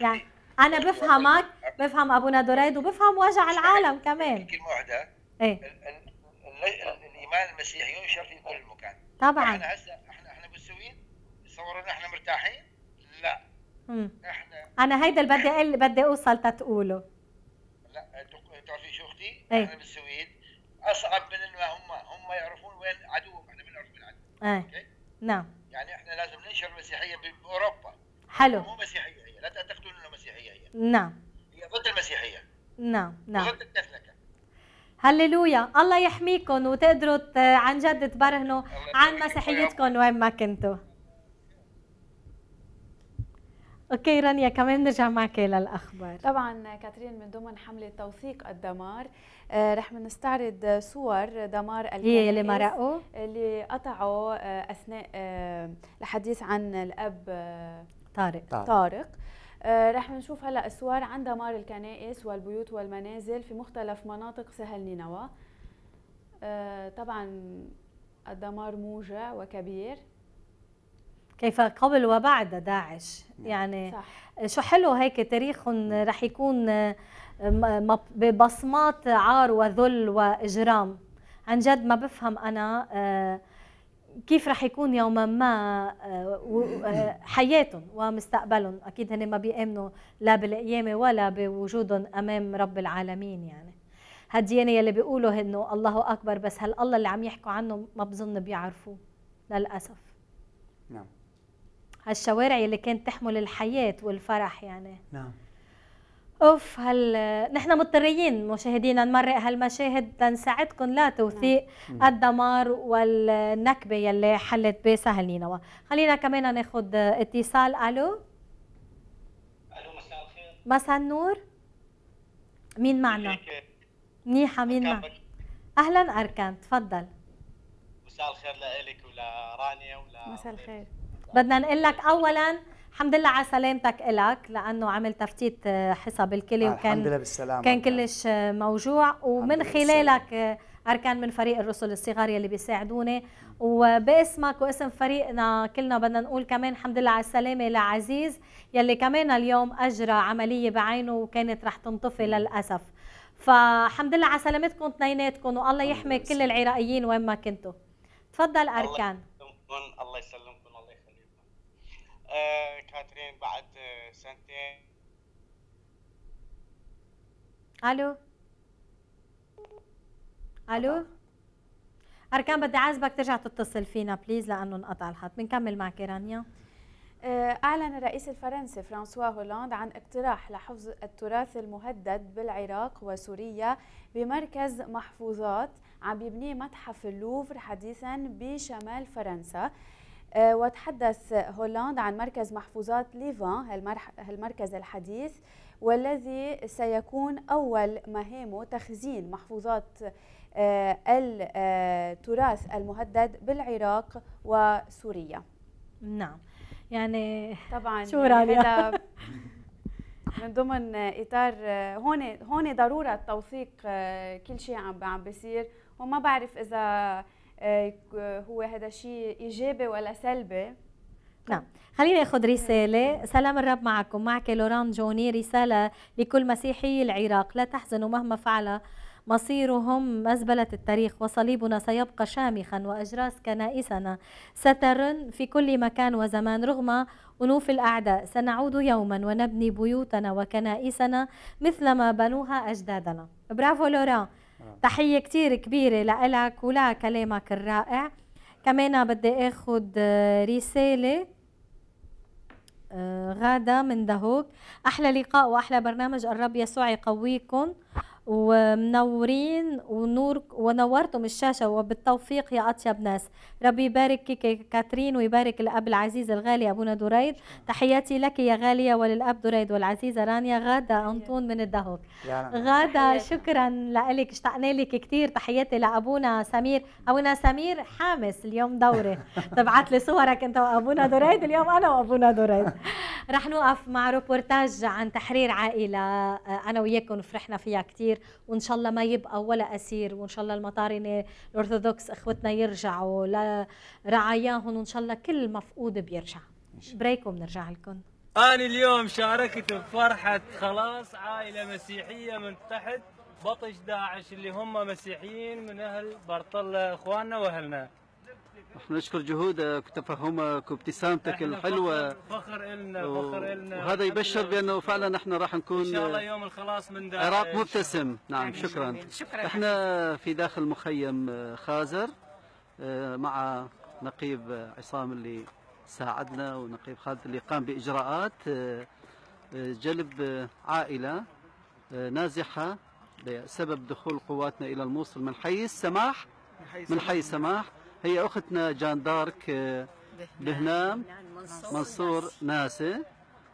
[SPEAKER 1] يعني انا بفهمك بفهم ابونا دريد وبفهم وجع العالم كمان
[SPEAKER 5] كلمه واحده ايه الايمان المسيحي ينشر في كل مكان طبعا احنا هسه تصوروا احنا مرتاحين؟ لا
[SPEAKER 1] مم. احنا انا هيدا اللي بدي اقول بدي اوصل تتقوله
[SPEAKER 5] لا تعرفي شو اختي؟ ايه؟ احنا بالسويد اصعب من ما هم هم يعرفون وين عدوهم احنا بنعرف من عدو ايه اوكي؟ نعم يعني احنا لازم ننشر المسيحيه باوروبا حلو مو مسيحيه هي لا تعتقدون انه مسيحيه هي نعم هي ضد المسيحيه
[SPEAKER 1] نعم نعم ضد التفلكه هللويا الله يحميكم وتقدروا عن جد تبرهنوا عن مسيحيتكم وين ما كنتوا اوكي رانيا كمان نرجع معك للاخبار
[SPEAKER 3] طبعا كاترين من ضمن حمله توثيق الدمار آه، رح نستعرض صور دمار الكنائس اللي مرقوا اللي قطعوا آه، اثناء آه، الحديث عن الاب طارق طارق, طارق. رح نشوف هلا صور عن دمار الكنائس والبيوت والمنازل في مختلف مناطق سهل نينوى طبعا الدمار موجع وكبير
[SPEAKER 1] كيف قبل وبعد داعش نعم. يعني صح. شو حلو هيك تاريخهم رح يكون ببصمات عار وذل واجرام عن جد ما بفهم انا آه، كيف رح يكون يوما ما آه، آه، حياتهم ومستقبلهم اكيد هن ما بيامنوا لا بالقيامه ولا بوجودهم امام رب العالمين يعني هالديانة يلي بيقولوا انه الله اكبر بس هل الله اللي عم يحكوا عنه ما بظن بيعرفوه للاسف هالشوارع اللي كانت تحمل الحياه والفرح يعني نعم اوف هل نحن مضطرين مشاهدينا نمرق هالمشاهد لنساعدكم لا توثيق نعم. الدمار والنكبه يلي حلت بسهل نينوى خلينا كمان ناخذ اتصال الو الو مساء الخير مساء النور مين معنا منيحه مين معنا اهلا اركان تفضل
[SPEAKER 3] مساء الخير لك ولرانيا ولا مساء الخير
[SPEAKER 1] بدنا نقول لك اولا الحمد لله على سلامتك إلك لأنه عمل تفتيت آه، حصى بالكلي وكان الحمد لله
[SPEAKER 3] بالسلامة كان
[SPEAKER 1] كلش آه، موجوع ومن خلالك آه، أركان من فريق الرسل الصغار يلي بيساعدوني وباسمك واسم فريقنا كلنا بدنا نقول كمان الحمد لله على السلامة لعزيز يلي كمان اليوم أجرى عملية بعينه وكانت رح تنطفي للأسف فالحمد لله على سلامتكم اثنيناتكم والله يحمي كل العراقيين وين ما كنتوا تفضل أركان
[SPEAKER 5] الله يسلمك الله آه، كاترين بعد آه، سنتين
[SPEAKER 1] الو الو اركان بدي عازبك ترجع تتصل فينا بليز لانه انقطع الخط بنكمل معك رانيا
[SPEAKER 3] آه، أعلن الرئيس الفرنسي فرانسوا هولاند عن اقتراح لحفظ التراث المهدد بالعراق وسوريا بمركز محفوظات عم يبنيه متحف اللوفر حديثا بشمال فرنسا آه، وتحدث هولاند عن مركز محفوظات ليفان المركز الحديث والذي سيكون أول مهامه تخزين محفوظات آه، التراث آه، المهدد بالعراق وسوريا نعم يعني طبعا شو رأيك من ضمن اطار هون هون ضروره توثيق كل شيء عم عم بيصير وما بعرف اذا آه، هو هذا شيء ايجابي ولا سلبي
[SPEAKER 1] نعم خلينا ناخذ رساله سلام الرب معكم معك لوران جوني رساله لكل مسيحي العراق لا تحزنوا مهما فعل مصيرهم مزبلة التاريخ وصليبنا سيبقى شامخا وأجراس كنائسنا سترن في كل مكان وزمان رغم أنوف الأعداء سنعود يوما ونبني بيوتنا وكنائسنا مثلما بنوها أجدادنا برافو لوران آه. تحيه كثير كبيره لإلك ولكلامك الرائع كمان بدي اخذ آه، رساله آه، غادة من دهوك أحلى لقاء وأحلى برنامج الرب يسوع يقويكم ومنورين ونور ونورتم الشاشة وبالتوفيق يا أطيب ناس ربي يبارك كاترين ويبارك الأب العزيز الغالي أبونا دريد تحياتي لك يا غالية وللأب دريد والعزيزة رانيا غادة أنطون من الدهوك غادة شكرا لك اشتقنا لك كثير تحياتي لأبونا سمير أبونا سمير حامس اليوم دوري تبعت لي صورك أنت وأبونا دريد اليوم أنا وأبونا دريد رح نوقف مع روبورتاج عن تحرير عائلة أنا وياكم فرحنا فيها كثير كثير وان شاء الله ما يبقى ولا اسير وان شاء الله المطارنه الارثوذكس اخوتنا يرجعوا لرعاياهم وان شاء الله كل مفقود بيرجع بريك وبنرجع لكم
[SPEAKER 6] انا اليوم شاركت بفرحه خلاص عائله مسيحيه من تحت بطش داعش اللي هم مسيحيين من اهل برطله اخواننا واهلنا نشكر جهودك آه، وتفهمك آه، وابتسامتك الحلوة فخر إلنا فخر إلنا وهذا يبشر بأنه فعلا نحن راح نكون إن شاء الله يوم
[SPEAKER 2] الخلاص من آه، داعش عراق مبتسم نعم شكرا شكرا
[SPEAKER 6] احنا في داخل مخيم خازر مع نقيب عصام اللي ساعدنا ونقيب خالد اللي قام بإجراءات جلب عائلة نازحة بسبب دخول قواتنا إلى الموصل من حي السماح من حي السماح. هي أختنا جان دارك آه، بهنام نعم، منصور ناسي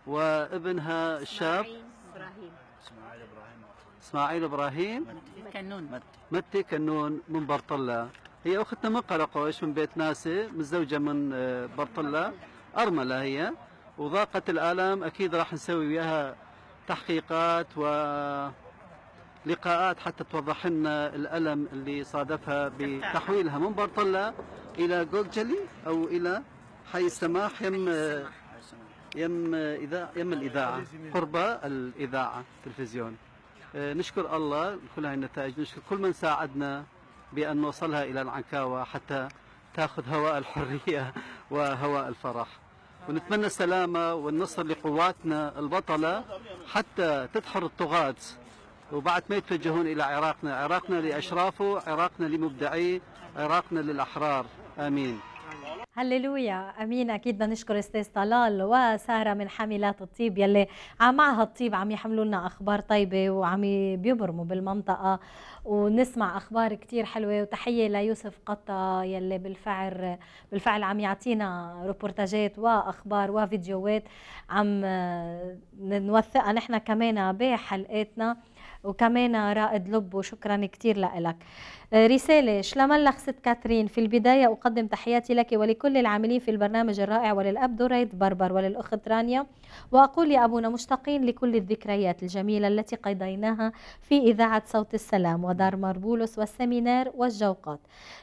[SPEAKER 6] وابنها الشاب
[SPEAKER 2] إسماعيل إبراهيم إسماعيل
[SPEAKER 6] إبراهيم كنون متي كنون من برطلة هي أختنا من قلقوش من بيت ناسي متزوجة من آه، برطلة أرملة هي وضاقت الآلام أكيد راح نسوي وياها تحقيقات و لقاءات حتى توضح لنا الألم اللي صادفها بتحويلها من برطلة إلى جولجلي أو إلى حي السماح يم يم إذا يم الإذاعة قرب الإذاعة التلفزيون آه، نشكر الله كل هاي النتائج نشكر كل من ساعدنا بأن نوصلها إلى العنكاوة حتى تأخذ هواء الحرية وهواء الفرح ونتمنى السلامة والنصر لقواتنا البطلة حتى تدحر الطغاة وبعد ما يتوجهون إلى عراقنا عراقنا لأشرافه عراقنا لمبدعيه عراقنا للأحرار آمين
[SPEAKER 1] هللويا امين اكيد بدنا نشكر استاذ طلال وساره من حاملات الطيب يلي معها الطيب عم يحملوا لنا اخبار طيبه وعم بيبرموا بالمنطقه ونسمع اخبار كثير حلوه وتحيه ليوسف قطه يلي بالفعل بالفعل عم يعطينا روبورتاجات واخبار وفيديوهات عم نوثقها نحن كمان بحلقاتنا وكمان رائد لب وشكرا كثير لك آه، رسالة شلملخ ست كاترين في البداية أقدم تحياتي لك ولكل العاملين في البرنامج الرائع وللأب دريد بربر وللأخت رانيا وأقول يا أبونا مشتاقين لكل الذكريات الجميلة التي قضيناها في إذاعة صوت السلام ودار مربولس والسمينار والجوقات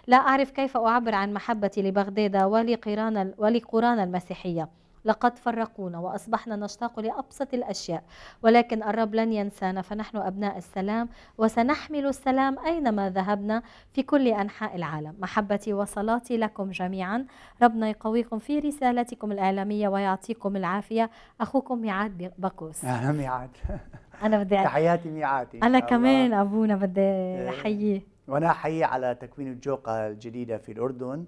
[SPEAKER 1] لا أعرف كيف أعبر عن محبتي لبغداد ولقرانا, ولقرانا المسيحية لقد فرقونا وأصبحنا نشتاق لأبسط الأشياء ولكن الرب لن ينسانا فنحن أبناء السلام وسنحمل السلام أينما ذهبنا في كل أنحاء العالم محبتي وصلاتي لكم جميعا ربنا يقويكم في رسالتكم الإعلامية ويعطيكم العافية أخوكم ميعاد بقوس أهلا ميعاد أنا بدي تحياتي
[SPEAKER 2] ميعادي أنا كمان
[SPEAKER 1] أبونا بدي إيه. أحييه
[SPEAKER 2] وأنا أحييه على تكوين الجوقة الجديدة في الأردن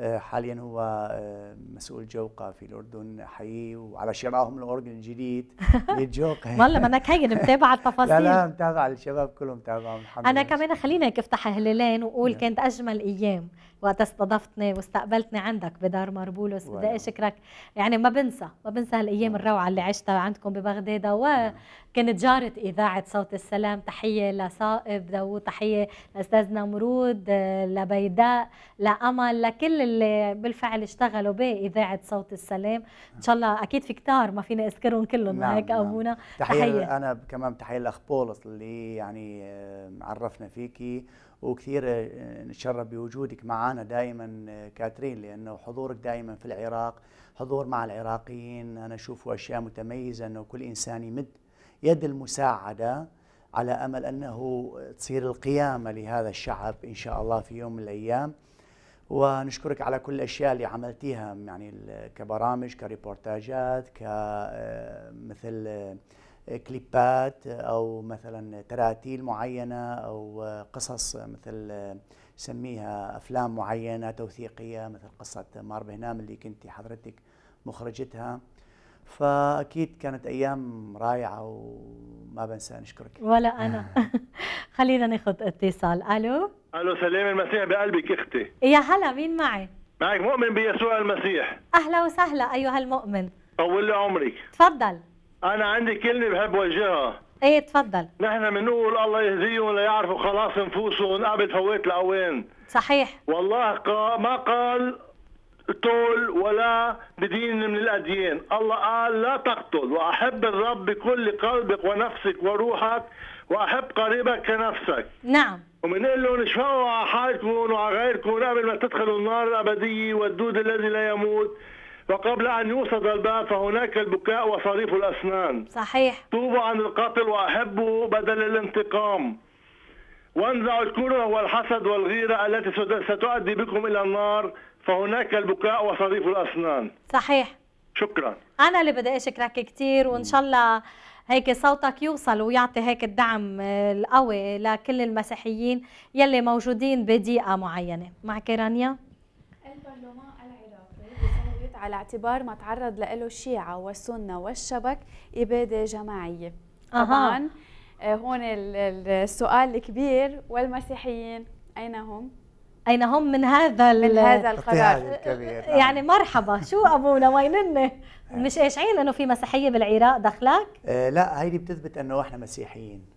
[SPEAKER 2] آه، حاليا هو آه، مسؤول جوقة في الأردن حي وعلى شراهم الأورجن الجديد للجوقة والله ما أنك هين متابعة التفاصيل لا لا متابعة الشباب كلهم متابعهم الحمد أنا كمان
[SPEAKER 1] خلينا أفتح هلالين وأقول نعم. كانت أجمل أيام وقت استضفتني واستقبلتني عندك بدار مربولوس بدي اشكرك يعني ما بنسى ما بنسى هالايام الروعه اللي عشتها عندكم ببغداد وكنت جاره اذاعه صوت السلام تحيه لصائب داوود تحيه لاستاذ نمرود لبيداء لامل لكل اللي بالفعل اشتغلوا باذاعه صوت السلام ان شاء الله اكيد في كتار ما فينا اذكرهم كلهم نعم هيك نعم. ابونا تحيه, تحية.
[SPEAKER 2] انا كمان تحيه الاخ بولس اللي يعني آه، عرفنا فيكي وكثير آه، نتشرف بوجودك معنا دائما آه، كاترين لانه حضورك دائما في العراق حضور مع العراقيين انا اشوفه اشياء متميزه انه كل انسان يمد يد المساعده على امل انه تصير القيامه لهذا الشعب ان شاء الله في يوم من الايام ونشكرك على كل الاشياء اللي عملتيها يعني كبرامج كريبورتاجات كمثل آه، كليبات او مثلا تراتيل معينه او قصص مثل سميها افلام معينه توثيقيه مثل قصه مار بهنام اللي كنت حضرتك مخرجتها فاكيد كانت ايام رائعه وما بنسى نشكرك
[SPEAKER 1] ولا انا خلينا ناخذ اتصال الو
[SPEAKER 2] الو سلام المسيح بقلبك اختي
[SPEAKER 1] يا هلا مين معي
[SPEAKER 4] معك مؤمن بيسوع المسيح
[SPEAKER 1] اهلا وسهلا ايها المؤمن
[SPEAKER 4] طول لي عمرك تفضل انا عندي كلمه بحب اوجهها
[SPEAKER 1] ايه تفضل
[SPEAKER 4] نحن بنقول الله يهديهم ليعرفوا خلاص نفوسهم قبل فوت الاوان صحيح والله قا ما قال اقتل ولا بدين من الاديان، الله قال لا تقتل واحب الرب بكل قلبك ونفسك وروحك واحب قريبك كنفسك. نعم. وبنقول لهم اشفقوا على حالكم وعلى غيركم قبل ما تدخلوا النار الابديه والدود الذي لا يموت وقبل أن يوصد الباب فهناك البكاء وصريف الأسنان صحيح طوبى عن القتل وأحبه بدل الانتقام وانزعوا الكره والحسد والغيرة التي ستؤدي بكم إلى النار فهناك البكاء وصريف الأسنان صحيح شكرا
[SPEAKER 1] أنا اللي بدي أشكرك كثير وإن شاء الله هيك صوتك يوصل ويعطي هيك الدعم آه، القوي لكل المسيحيين يلي موجودين بضيقه معينه معك رانيا
[SPEAKER 3] البرلمان على اعتبار ما تعرض له الشيعة والسنة والشبك إبادة جماعية طبعا آه، هون السؤال الكبير والمسيحيين أين هم؟
[SPEAKER 1] أين هم من هذا من هذا القرار الكبير. نعم. يعني مرحبا شو أبونا وينن نعم. مش قاشعين إنه في مسيحية بالعراق دخلك؟
[SPEAKER 2] آه لا هيدي بتثبت إنه إحنا مسيحيين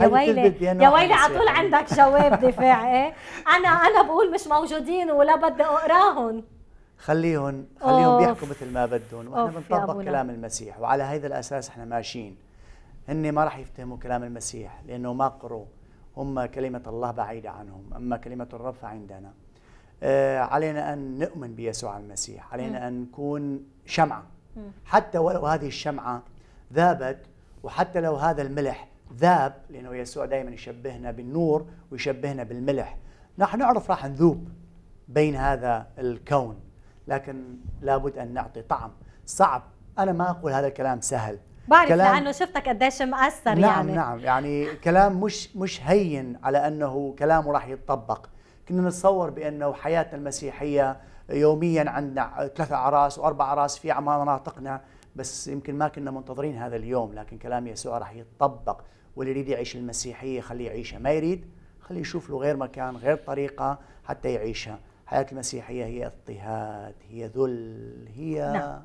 [SPEAKER 1] يا ويلي يا ويلي على طول عندك جواب دفاعي انا انا بقول مش موجودين ولا بدي اقراهم
[SPEAKER 2] خليهم خليهم بيحكوا مثل ما بدهم واحنا بنطبق كلام المسيح وعلى هذا الاساس احنا ماشيين هن ما راح يفتهموا كلام المسيح لانه ما قروا هم كلمه الله بعيده عنهم اما كلمه الرب عندنا آه علينا ان نؤمن بيسوع المسيح علينا م. ان نكون شمعه م. حتى ولو هذه الشمعه ذابت وحتى لو هذا الملح ذاب لانه يسوع دائما يشبهنا بالنور ويشبهنا بالملح نحن نعرف راح نذوب بين هذا الكون لكن لابد ان نعطي طعم صعب انا ما اقول هذا الكلام سهل بعرف كلام لانه
[SPEAKER 1] شفتك قديش مأثر نعم يعني
[SPEAKER 2] نعم يعني كلام مش مش هين على انه كلامه راح يتطبق كنا نتصور بانه حياتنا المسيحيه يوميا عندنا ثلاث اعراس واربع اعراس في مناطقنا بس يمكن ما كنا منتظرين هذا اليوم لكن كلام يسوع راح يتطبق واللي يريد يعيش المسيحيه خليه يعيشها ما يريد خليه يشوف له غير مكان غير طريقه حتى يعيشها الحياة المسيحية هي اضطهاد هي ذل هي نعم.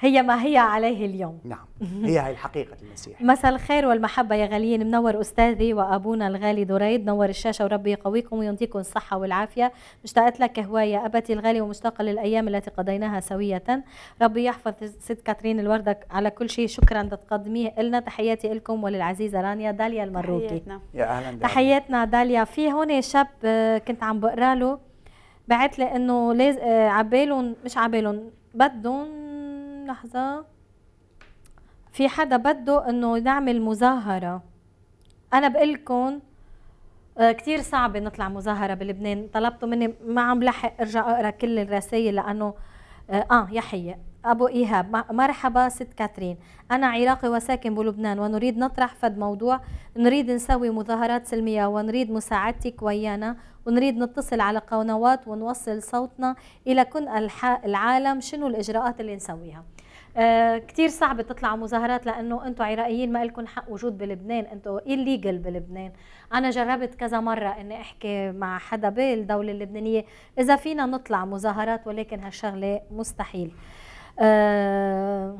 [SPEAKER 1] هي ما هي عليه اليوم نعم هي هي الحقيقة المسيح مساء الخير والمحبة يا غاليين منور أستاذي وأبونا الغالي دريد نور الشاشة وربي يقويكم ويعطيكم الصحة والعافية مشتاقت لك هواية أبتي الغالي ومشتاقة للأيام التي قضيناها سوية ربي يحفظ ست كاترين الوردة على كل شيء شكرا تقدميه لنا تحياتي لكم وللعزيزة رانيا داليا المروكي تحياتنا يا أهلا داليا. تحياتنا داليا في هون شاب آه، كنت عم بقرأ له بعت لي انه لاز... آه، عبالهم مش عبالهم بدهم لحظه في حدا بده انه نعمل مظاهره انا بقول لكم آه، كثير صعب نطلع مظاهرة بلبنان طلبتوا مني ما عم لحق ارجع اقرا كل الرسائل لانه اه, آه، يحيى أبو إيهاب مرحبا ست كاترين أنا عراقي وساكن بلبنان ونريد نطرح فد موضوع نريد نسوي مظاهرات سلمية ونريد مساعدتك ويانا ونريد نتصل على قنوات ونوصل صوتنا إلى كل العالم شنو الإجراءات اللي نسويها آه كتير صعب تطلعوا مظاهرات لانه انتم عراقيين ما لكم حق وجود بلبنان انتم الليجل بلبنان انا جربت كذا مره اني احكي مع حدا بالدوله اللبنانيه اذا فينا نطلع مظاهرات ولكن هالشغله مستحيل آه،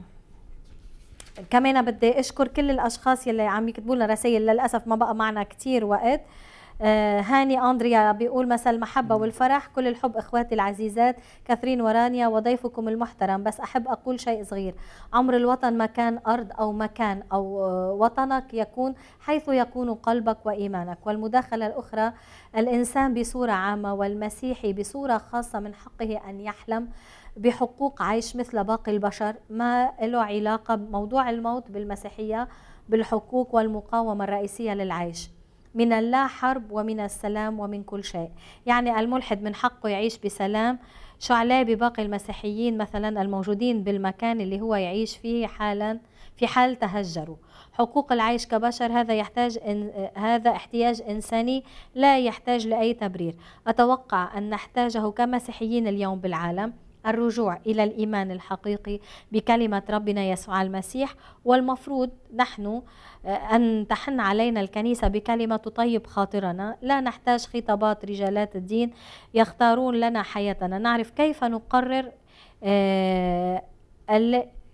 [SPEAKER 1] كمان بدي اشكر كل الاشخاص يلي عم يكتبوا لنا رسائل للاسف ما بقى معنا كثير وقت آه هاني اندريا بيقول مساء المحبه والفرح كل الحب اخواتي العزيزات كاثرين ورانيا وضيفكم المحترم بس احب اقول شيء صغير عمر الوطن مكان ارض او مكان او آه، وطنك يكون حيث يكون قلبك وايمانك والمداخله الاخرى الانسان بصوره عامه والمسيحي بصوره خاصه من حقه ان يحلم بحقوق عيش مثل باقي البشر ما له علاقة بموضوع الموت بالمسيحية بالحقوق والمقاومة الرئيسية للعيش من اللا حرب ومن السلام ومن كل شيء يعني الملحد من حقه يعيش بسلام شو عليه بباقي المسيحيين مثلا الموجودين بالمكان اللي هو يعيش فيه حالا في حال تهجروا حقوق العيش كبشر هذا يحتاج إن هذا احتياج انساني لا يحتاج لاي تبرير اتوقع ان نحتاجه كمسيحيين اليوم بالعالم الرجوع إلى الإيمان الحقيقي بكلمة ربنا يسوع المسيح والمفروض نحن آه، أن تحن علينا الكنيسة بكلمة تطيب خاطرنا لا نحتاج خطابات رجالات الدين يختارون لنا حياتنا نعرف كيف نقرر آه،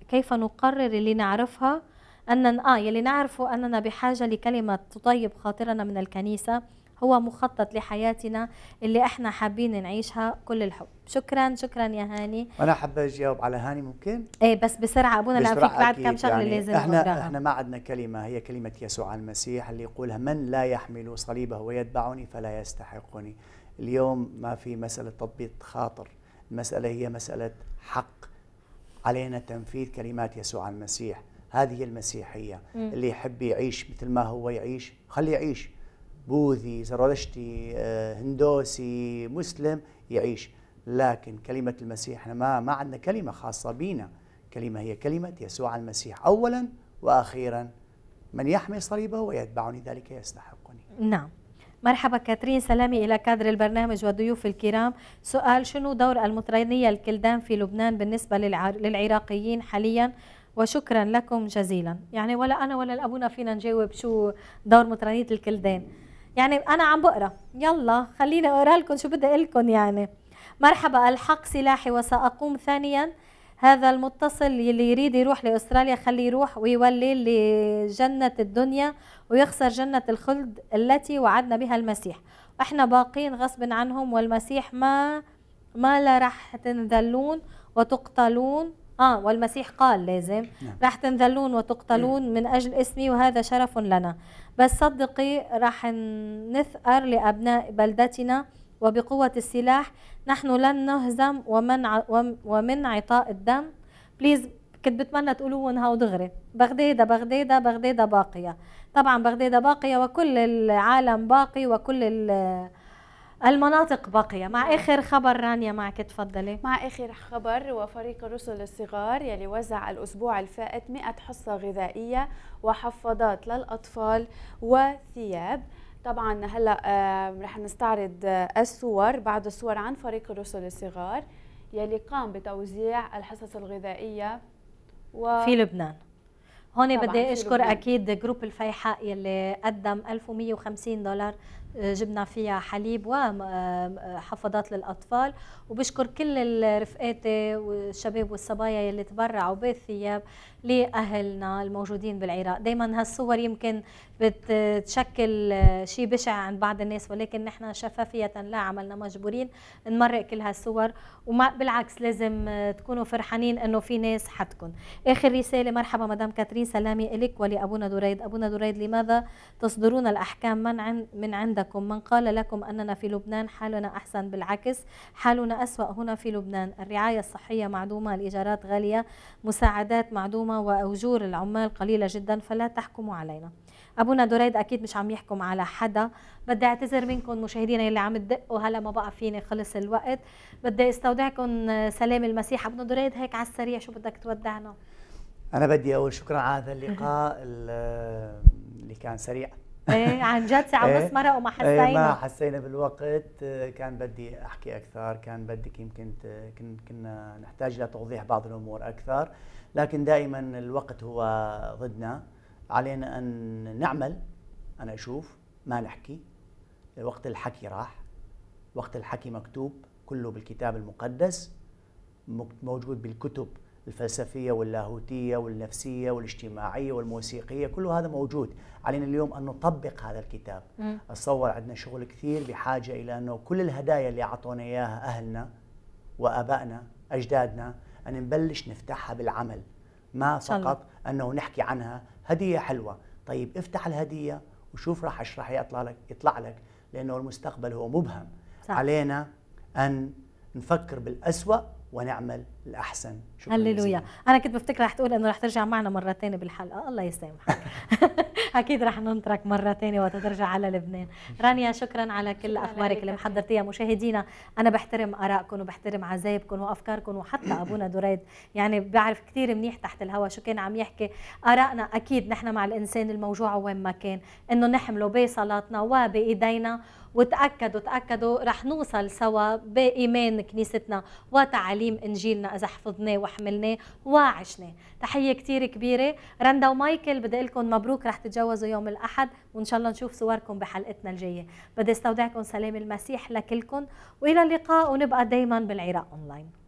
[SPEAKER 1] كيف نقرر اللي نعرفها أننا آه يلي نعرفه أننا بحاجة لكلمة تطيب خاطرنا من الكنيسة هو مخطط لحياتنا اللي احنا حابين نعيشها كل الحب شكرا شكرا يا هاني
[SPEAKER 2] انا حابه اجاوب على هاني ممكن
[SPEAKER 1] ايه بس بسرعه ابونا لا فيك بعد كم شغله يعني لازم احنا احنا
[SPEAKER 2] ما عندنا كلمه هي كلمه يسوع المسيح اللي يقولها من لا يحمل صليبه ويتبعني فلا يستحقني اليوم ما في مساله تطبيق خاطر المساله هي مساله حق علينا تنفيذ كلمات يسوع المسيح هذه المسيحيه م. اللي يحب يعيش مثل ما هو يعيش خليه يعيش بوذي زرادشتي آه، هندوسي مسلم يعيش لكن كلمة المسيح احنا ما ما عندنا كلمة خاصة بينا كلمة هي كلمة يسوع المسيح أولا وأخيرا من يحمل صليبه ويتبعني ذلك يستحقني
[SPEAKER 1] نعم مرحبا كاترين سلامي إلى كادر البرنامج وضيوف الكرام سؤال شنو دور المترينية الكلدان في لبنان بالنسبة للعراقيين حاليا وشكرا لكم جزيلا يعني ولا أنا ولا الأبونا فينا نجاوب شو دور مترينية الكلدان يعني انا عم بقرا يلا خليني اقرا لكم شو بدي اقول لكم يعني مرحبا الحق سلاحي وساقوم ثانيا هذا المتصل اللي يريد يروح لاستراليا خليه يروح ويولي لجنه الدنيا ويخسر جنه الخلد التي وعدنا بها المسيح احنا باقين غصب عنهم والمسيح ما ما لا راح تنذلون وتقتلون اه والمسيح قال لازم نعم. راح تنذلون وتقتلون نعم. من اجل اسمي وهذا شرف لنا بس صدقي راح نثأر لأبناء بلدتنا وبقوة السلاح نحن لن نهزم ومن ومن عطاء الدم بليز كنت بتمنى تقولون هاو دغري بغدادة بغدادة بغدادة باقية طبعا بغدادة باقية وكل العالم باقي وكل المناطق باقيه مع نعم. اخر خبر رانيا معك تفضلي مع اخر
[SPEAKER 3] خبر وفريق الرسل الصغار يلي وزع الاسبوع الفائت 100 حصه غذائيه وحفاضات للاطفال وثياب طبعا هلا آه، رح نستعرض آه، الصور بعض الصور عن فريق الرسل الصغار يلي قام بتوزيع الحصص الغذائيه و... في لبنان هون بدي اشكر
[SPEAKER 1] اكيد جروب الفيحاء يلي قدم 1150 دولار جبنا فيها حليب وحفاضات للاطفال وبشكر كل رفقاتي والشباب والصبايا يلي تبرعوا بالثياب لأهلنا الموجودين بالعراق دايما هالصور يمكن بتشكل شيء بشع عند بعض الناس ولكن نحن شفافية لا عملنا مجبورين نمرق كل هالصور وما بالعكس لازم تكونوا فرحانين انه في ناس حدكم اخر رسالة مرحبا مدام كاترين سلامي الك ولابونا دريد ابونا دريد لماذا تصدرون الاحكام من عن من عندكم من قال لكم اننا في لبنان حالنا احسن بالعكس حالنا اسوا هنا في لبنان الرعاية الصحية معدومة الايجارات غالية مساعدات معدومة الحكومة وأجور العمال قليلة جدا فلا تحكموا علينا أبونا دريد أكيد مش عم يحكم على حدا بدي أعتذر منكم مشاهدينا اللي عم تدقوا هلا ما بقى فيني خلص الوقت بدي استودعكم سلام المسيح أبونا دريد هيك على السريع شو بدك تودعنا
[SPEAKER 2] أنا بدي اقول شكرا على هذا اللقاء اللي كان سريع
[SPEAKER 1] ايه عن جد ساعة إيه، ونص مرق وما حسينا ايه ما
[SPEAKER 2] حسينا بالوقت كان بدي احكي اكثر كان بدك يمكن كنا نحتاج لتوضيح بعض الامور اكثر لكن دائما الوقت هو ضدنا علينا أن نعمل أنا أشوف ما نحكي وقت الحكي راح وقت الحكي مكتوب كله بالكتاب المقدس موجود بالكتب الفلسفية واللاهوتية والنفسية والاجتماعية والموسيقية كل هذا موجود علينا اليوم أن نطبق هذا الكتاب أتصور عندنا شغل كثير بحاجة إلى أنه كل الهدايا اللي أعطونا إياها أهلنا وأبائنا أجدادنا أن نبلش نفتحها بالعمل ما فقط أنه نحكي عنها هدية حلوة طيب افتح الهدية وشوف راح أشرح راح يطلع لك يطلع لك لأنه المستقبل هو مبهم صح. علينا أن نفكر بالأسوأ ونعمل الاحسن شكرا
[SPEAKER 1] هللويا انا كنت بفتكر رح تقول انه رح ترجع معنا مره ثانيه بالحلقه الله يسامحك اكيد رح ننطرك مره ثانيه وقت ترجع على لبنان رانيا شكرا على كل اخبارك اللي محضرتيها مشاهدينا انا بحترم ارائكم وبحترم عزايبكم وافكاركم وحتى ابونا دريد يعني بعرف كثير منيح تحت الهواء شو كان عم يحكي ارائنا اكيد نحن مع الانسان الموجوع وين ما كان انه نحمله بصلاتنا وبايدينا وتاكدوا تاكدوا رح نوصل سوا بايمان كنيستنا وتعاليم انجيلنا اذا حفظناه وحملناه وعشناه تحيه كثير كبيره رندا ومايكل بدي لكم مبروك رح تتجوزوا يوم الاحد وان شاء الله نشوف صوركم بحلقتنا الجايه بدي استودعكم سلام المسيح لكلكم والى اللقاء ونبقى دائما بالعراق اونلاين